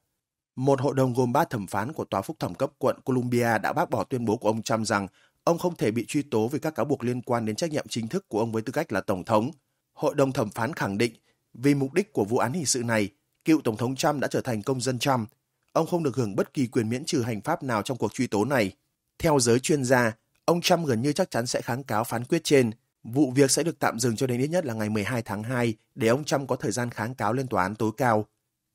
Một hội đồng gồm 3 thẩm phán của Tòa Phúc thẩm cấp quận Columbia đã bác bỏ tuyên bố của ông Trump rằng ông không thể bị truy tố vì các cáo buộc liên quan đến trách nhiệm chính thức của ông với tư cách là Tổng thống. Hội đồng thẩm phán khẳng định, vì mục đích của vụ án hình sự này, cựu Tổng thống Trump đã trở thành công dân Trump. Ông không được hưởng bất kỳ quyền miễn trừ hành pháp nào trong cuộc truy tố này. Theo giới chuyên gia, ông Trump gần như chắc chắn sẽ kháng cáo phán quyết trên – Vụ việc sẽ được tạm dừng cho đến ít nhất là ngày 12 tháng 2 để ông Trump có thời gian kháng cáo lên tòa án tối cao.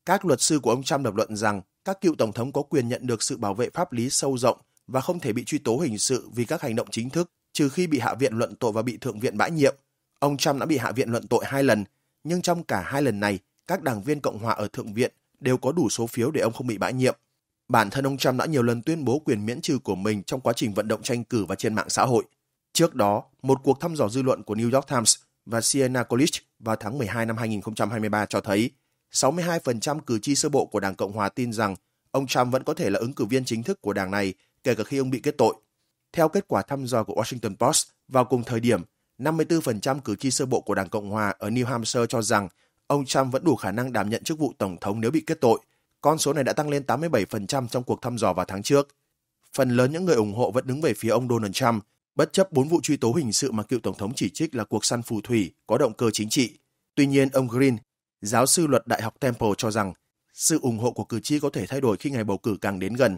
Các luật sư của ông Trump lập luận rằng các cựu tổng thống có quyền nhận được sự bảo vệ pháp lý sâu rộng và không thể bị truy tố hình sự vì các hành động chính thức trừ khi bị hạ viện luận tội và bị thượng viện bãi nhiệm. Ông Trump đã bị hạ viện luận tội hai lần, nhưng trong cả hai lần này, các đảng viên Cộng hòa ở thượng viện đều có đủ số phiếu để ông không bị bãi nhiệm. Bản thân ông Trump đã nhiều lần tuyên bố quyền miễn trừ của mình trong quá trình vận động tranh cử và trên mạng xã hội – Trước đó, một cuộc thăm dò dư luận của New York Times và Siena College vào tháng 12 năm 2023 cho thấy 62% cử tri sơ bộ của Đảng Cộng hòa tin rằng ông Trump vẫn có thể là ứng cử viên chính thức của đảng này kể cả khi ông bị kết tội. Theo kết quả thăm dò của Washington Post, vào cùng thời điểm, 54% cử tri sơ bộ của Đảng Cộng hòa ở New Hampshire cho rằng ông Trump vẫn đủ khả năng đảm nhận chức vụ tổng thống nếu bị kết tội. Con số này đã tăng lên 87% trong cuộc thăm dò vào tháng trước. Phần lớn những người ủng hộ vẫn đứng về phía ông Donald Trump, bất chấp bốn vụ truy tố hình sự mà cựu tổng thống chỉ trích là cuộc săn phù thủy có động cơ chính trị. Tuy nhiên, ông Green, giáo sư luật Đại học Temple cho rằng sự ủng hộ của cử tri có thể thay đổi khi ngày bầu cử càng đến gần.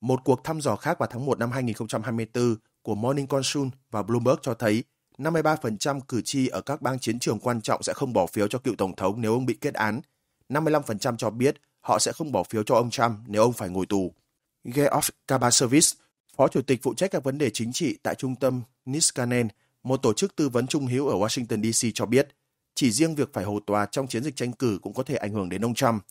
Một cuộc thăm dò khác vào tháng 1 năm 2024 của Morning Consult và Bloomberg cho thấy 53% cử tri ở các bang chiến trường quan trọng sẽ không bỏ phiếu cho cựu tổng thống nếu ông bị kết án. 55% cho biết họ sẽ không bỏ phiếu cho ông Trump nếu ông phải ngồi tù. Geoff Kabasevis, Phó Chủ tịch phụ trách các vấn đề chính trị tại trung tâm Niskanen, một tổ chức tư vấn trung hiếu ở Washington DC cho biết, chỉ riêng việc phải hầu tòa trong chiến dịch tranh cử cũng có thể ảnh hưởng đến ông Trump.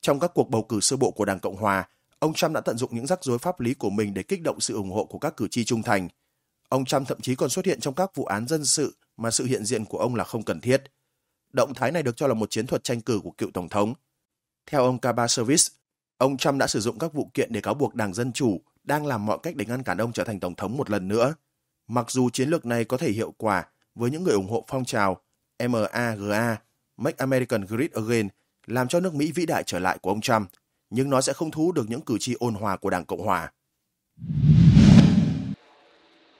Trong các cuộc bầu cử sơ bộ của Đảng Cộng Hòa, ông Trump đã tận dụng những rắc rối pháp lý của mình để kích động sự ủng hộ của các cử tri trung thành. Ông Trump thậm chí còn xuất hiện trong các vụ án dân sự mà sự hiện diện của ông là không cần thiết. Động thái này được cho là một chiến thuật tranh cử của cựu tổng thống. Theo ông Kaba Service, ông Trump đã sử dụng các vụ kiện để cáo buộc Đảng Dân Chủ, đang làm mọi cách để ngăn cản ông trở thành tổng thống một lần nữa. Mặc dù chiến lược này có thể hiệu quả với những người ủng hộ phong trào MAGA, Make American Great Again, làm cho nước Mỹ vĩ đại trở lại của ông Trump, nhưng nó sẽ không thu hút được những cử tri ôn hòa của Đảng Cộng Hòa.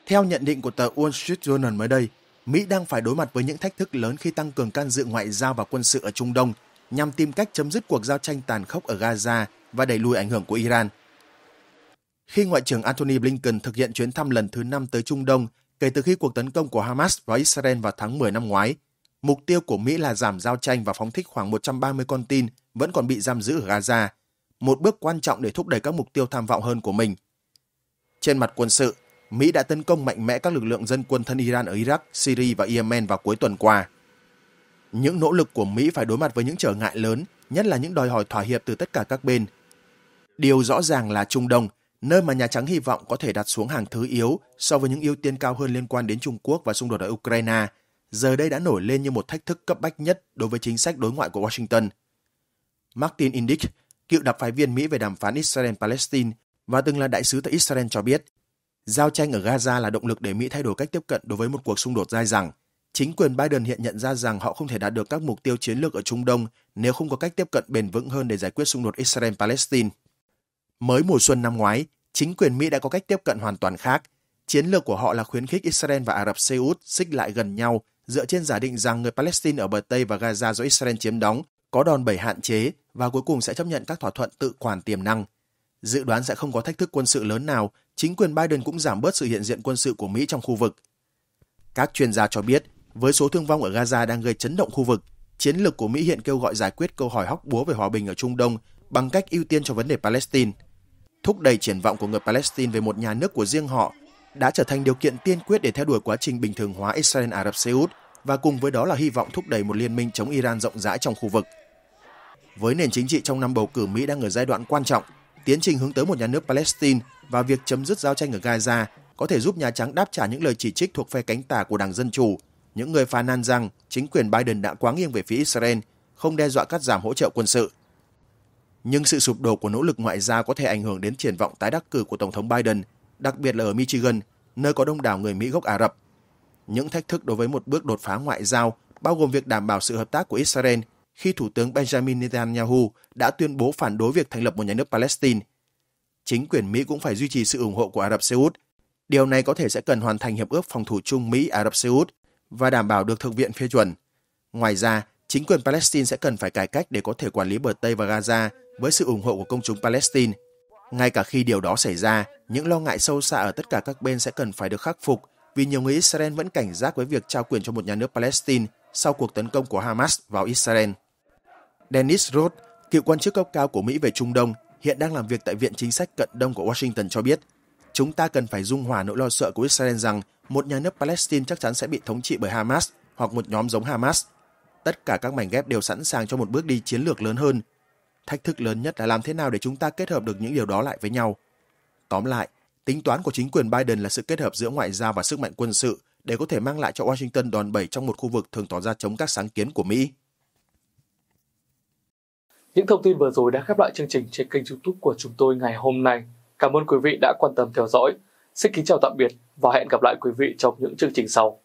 Theo nhận định của tờ Wall Street Journal mới đây, Mỹ đang phải đối mặt với những thách thức lớn khi tăng cường can dự ngoại giao và quân sự ở Trung Đông nhằm tìm cách chấm dứt cuộc giao tranh tàn khốc ở Gaza và đẩy lùi ảnh hưởng của Iran – khi Ngoại trưởng Antony Blinken thực hiện chuyến thăm lần thứ năm tới Trung Đông kể từ khi cuộc tấn công của Hamas vào Israel vào tháng 10 năm ngoái, mục tiêu của Mỹ là giảm giao tranh và phóng thích khoảng 130 con tin vẫn còn bị giam giữ ở Gaza, một bước quan trọng để thúc đẩy các mục tiêu tham vọng hơn của mình. Trên mặt quân sự, Mỹ đã tấn công mạnh mẽ các lực lượng dân quân thân Iran ở Iraq, Syria và Yemen vào cuối tuần qua. Những nỗ lực của Mỹ phải đối mặt với những trở ngại lớn, nhất là những đòi hỏi thỏa hiệp từ tất cả các bên. Điều rõ ràng là Trung Đông – nơi mà Nhà Trắng hy vọng có thể đặt xuống hàng thứ yếu so với những ưu tiên cao hơn liên quan đến Trung Quốc và xung đột ở Ukraine, giờ đây đã nổi lên như một thách thức cấp bách nhất đối với chính sách đối ngoại của Washington. Martin Indyk, cựu đặc phái viên Mỹ về đàm phán Israel-Palestine và từng là đại sứ tại Israel cho biết, giao tranh ở Gaza là động lực để Mỹ thay đổi cách tiếp cận đối với một cuộc xung đột dai dẳng. Chính quyền Biden hiện nhận ra rằng họ không thể đạt được các mục tiêu chiến lược ở Trung Đông nếu không có cách tiếp cận bền vững hơn để giải quyết xung đột Israel-Palestine. Mới mùa xuân năm ngoái, chính quyền Mỹ đã có cách tiếp cận hoàn toàn khác. Chiến lược của họ là khuyến khích Israel và Ả Rập Xê Út xích lại gần nhau dựa trên giả định rằng người Palestine ở bờ Tây và Gaza do Israel chiếm đóng có đòn bẩy hạn chế và cuối cùng sẽ chấp nhận các thỏa thuận tự quản tiềm năng. Dự đoán sẽ không có thách thức quân sự lớn nào, chính quyền Biden cũng giảm bớt sự hiện diện quân sự của Mỹ trong khu vực. Các chuyên gia cho biết, với số thương vong ở Gaza đang gây chấn động khu vực, chiến lược của Mỹ hiện kêu gọi giải quyết câu hỏi hóc búa về hòa bình ở Trung Đông bằng cách ưu tiên cho vấn đề Palestine – thúc đẩy triển vọng của người Palestine về một nhà nước của riêng họ đã trở thành điều kiện tiên quyết để theo đuổi quá trình bình thường hóa Israel Ả Rập Xê Út và cùng với đó là hy vọng thúc đẩy một liên minh chống Iran rộng rãi trong khu vực. Với nền chính trị trong năm bầu cử Mỹ đang ở giai đoạn quan trọng, tiến trình hướng tới một nhà nước Palestine và việc chấm dứt giao tranh ở Gaza có thể giúp Nhà Trắng đáp trả những lời chỉ trích thuộc phe cánh tả của Đảng Dân Chủ, những người phàn nàn rằng chính quyền Biden đã quá nghiêng về phía Israel, không đe dọa cắt giảm hỗ trợ quân sự nhưng sự sụp đổ của nỗ lực ngoại giao có thể ảnh hưởng đến triển vọng tái đắc cử của Tổng thống Biden, đặc biệt là ở Michigan, nơi có đông đảo người Mỹ gốc Ả Rập. Những thách thức đối với một bước đột phá ngoại giao bao gồm việc đảm bảo sự hợp tác của Israel khi Thủ tướng Benjamin Netanyahu đã tuyên bố phản đối việc thành lập một nhà nước Palestine. Chính quyền Mỹ cũng phải duy trì sự ủng hộ của Ả Rập Xê Út. Điều này có thể sẽ cần hoàn thành Hiệp ước Phòng thủ chung Mỹ-Ả Rập Xê Út và đảm bảo được Thượng viện phê chuẩn. Ngoài ra, chính quyền Palestine sẽ cần phải cải cách để có thể quản lý bờ Tây và Gaza với sự ủng hộ của công chúng Palestine. Ngay cả khi điều đó xảy ra, những lo ngại sâu xa ở tất cả các bên sẽ cần phải được khắc phục vì nhiều người Israel vẫn cảnh giác với việc trao quyền cho một nhà nước Palestine sau cuộc tấn công của Hamas vào Israel. Dennis Roth, cựu quan chức cấp cao của Mỹ về Trung Đông, hiện đang làm việc tại Viện Chính sách Cận Đông của Washington cho biết, chúng ta cần phải dung hòa nỗi lo sợ của Israel rằng một nhà nước Palestine chắc chắn sẽ bị thống trị bởi Hamas hoặc một nhóm giống Hamas. Tất cả các mảnh ghép đều sẵn sàng cho một bước đi chiến lược lớn hơn Thách thức lớn nhất là làm thế nào để chúng ta kết hợp được những điều đó lại với nhau. Tóm lại, tính toán của chính quyền Biden là sự kết hợp giữa ngoại giao và sức mạnh quân sự để có thể mang lại cho Washington đòn bẩy trong một khu vực thường tỏ ra chống các sáng kiến của Mỹ. Những thông tin vừa rồi đã khép lại chương trình trên kênh youtube của chúng tôi ngày hôm nay. Cảm ơn quý vị đã quan tâm theo dõi. Xin kính chào tạm biệt và hẹn gặp lại quý vị trong những chương trình sau.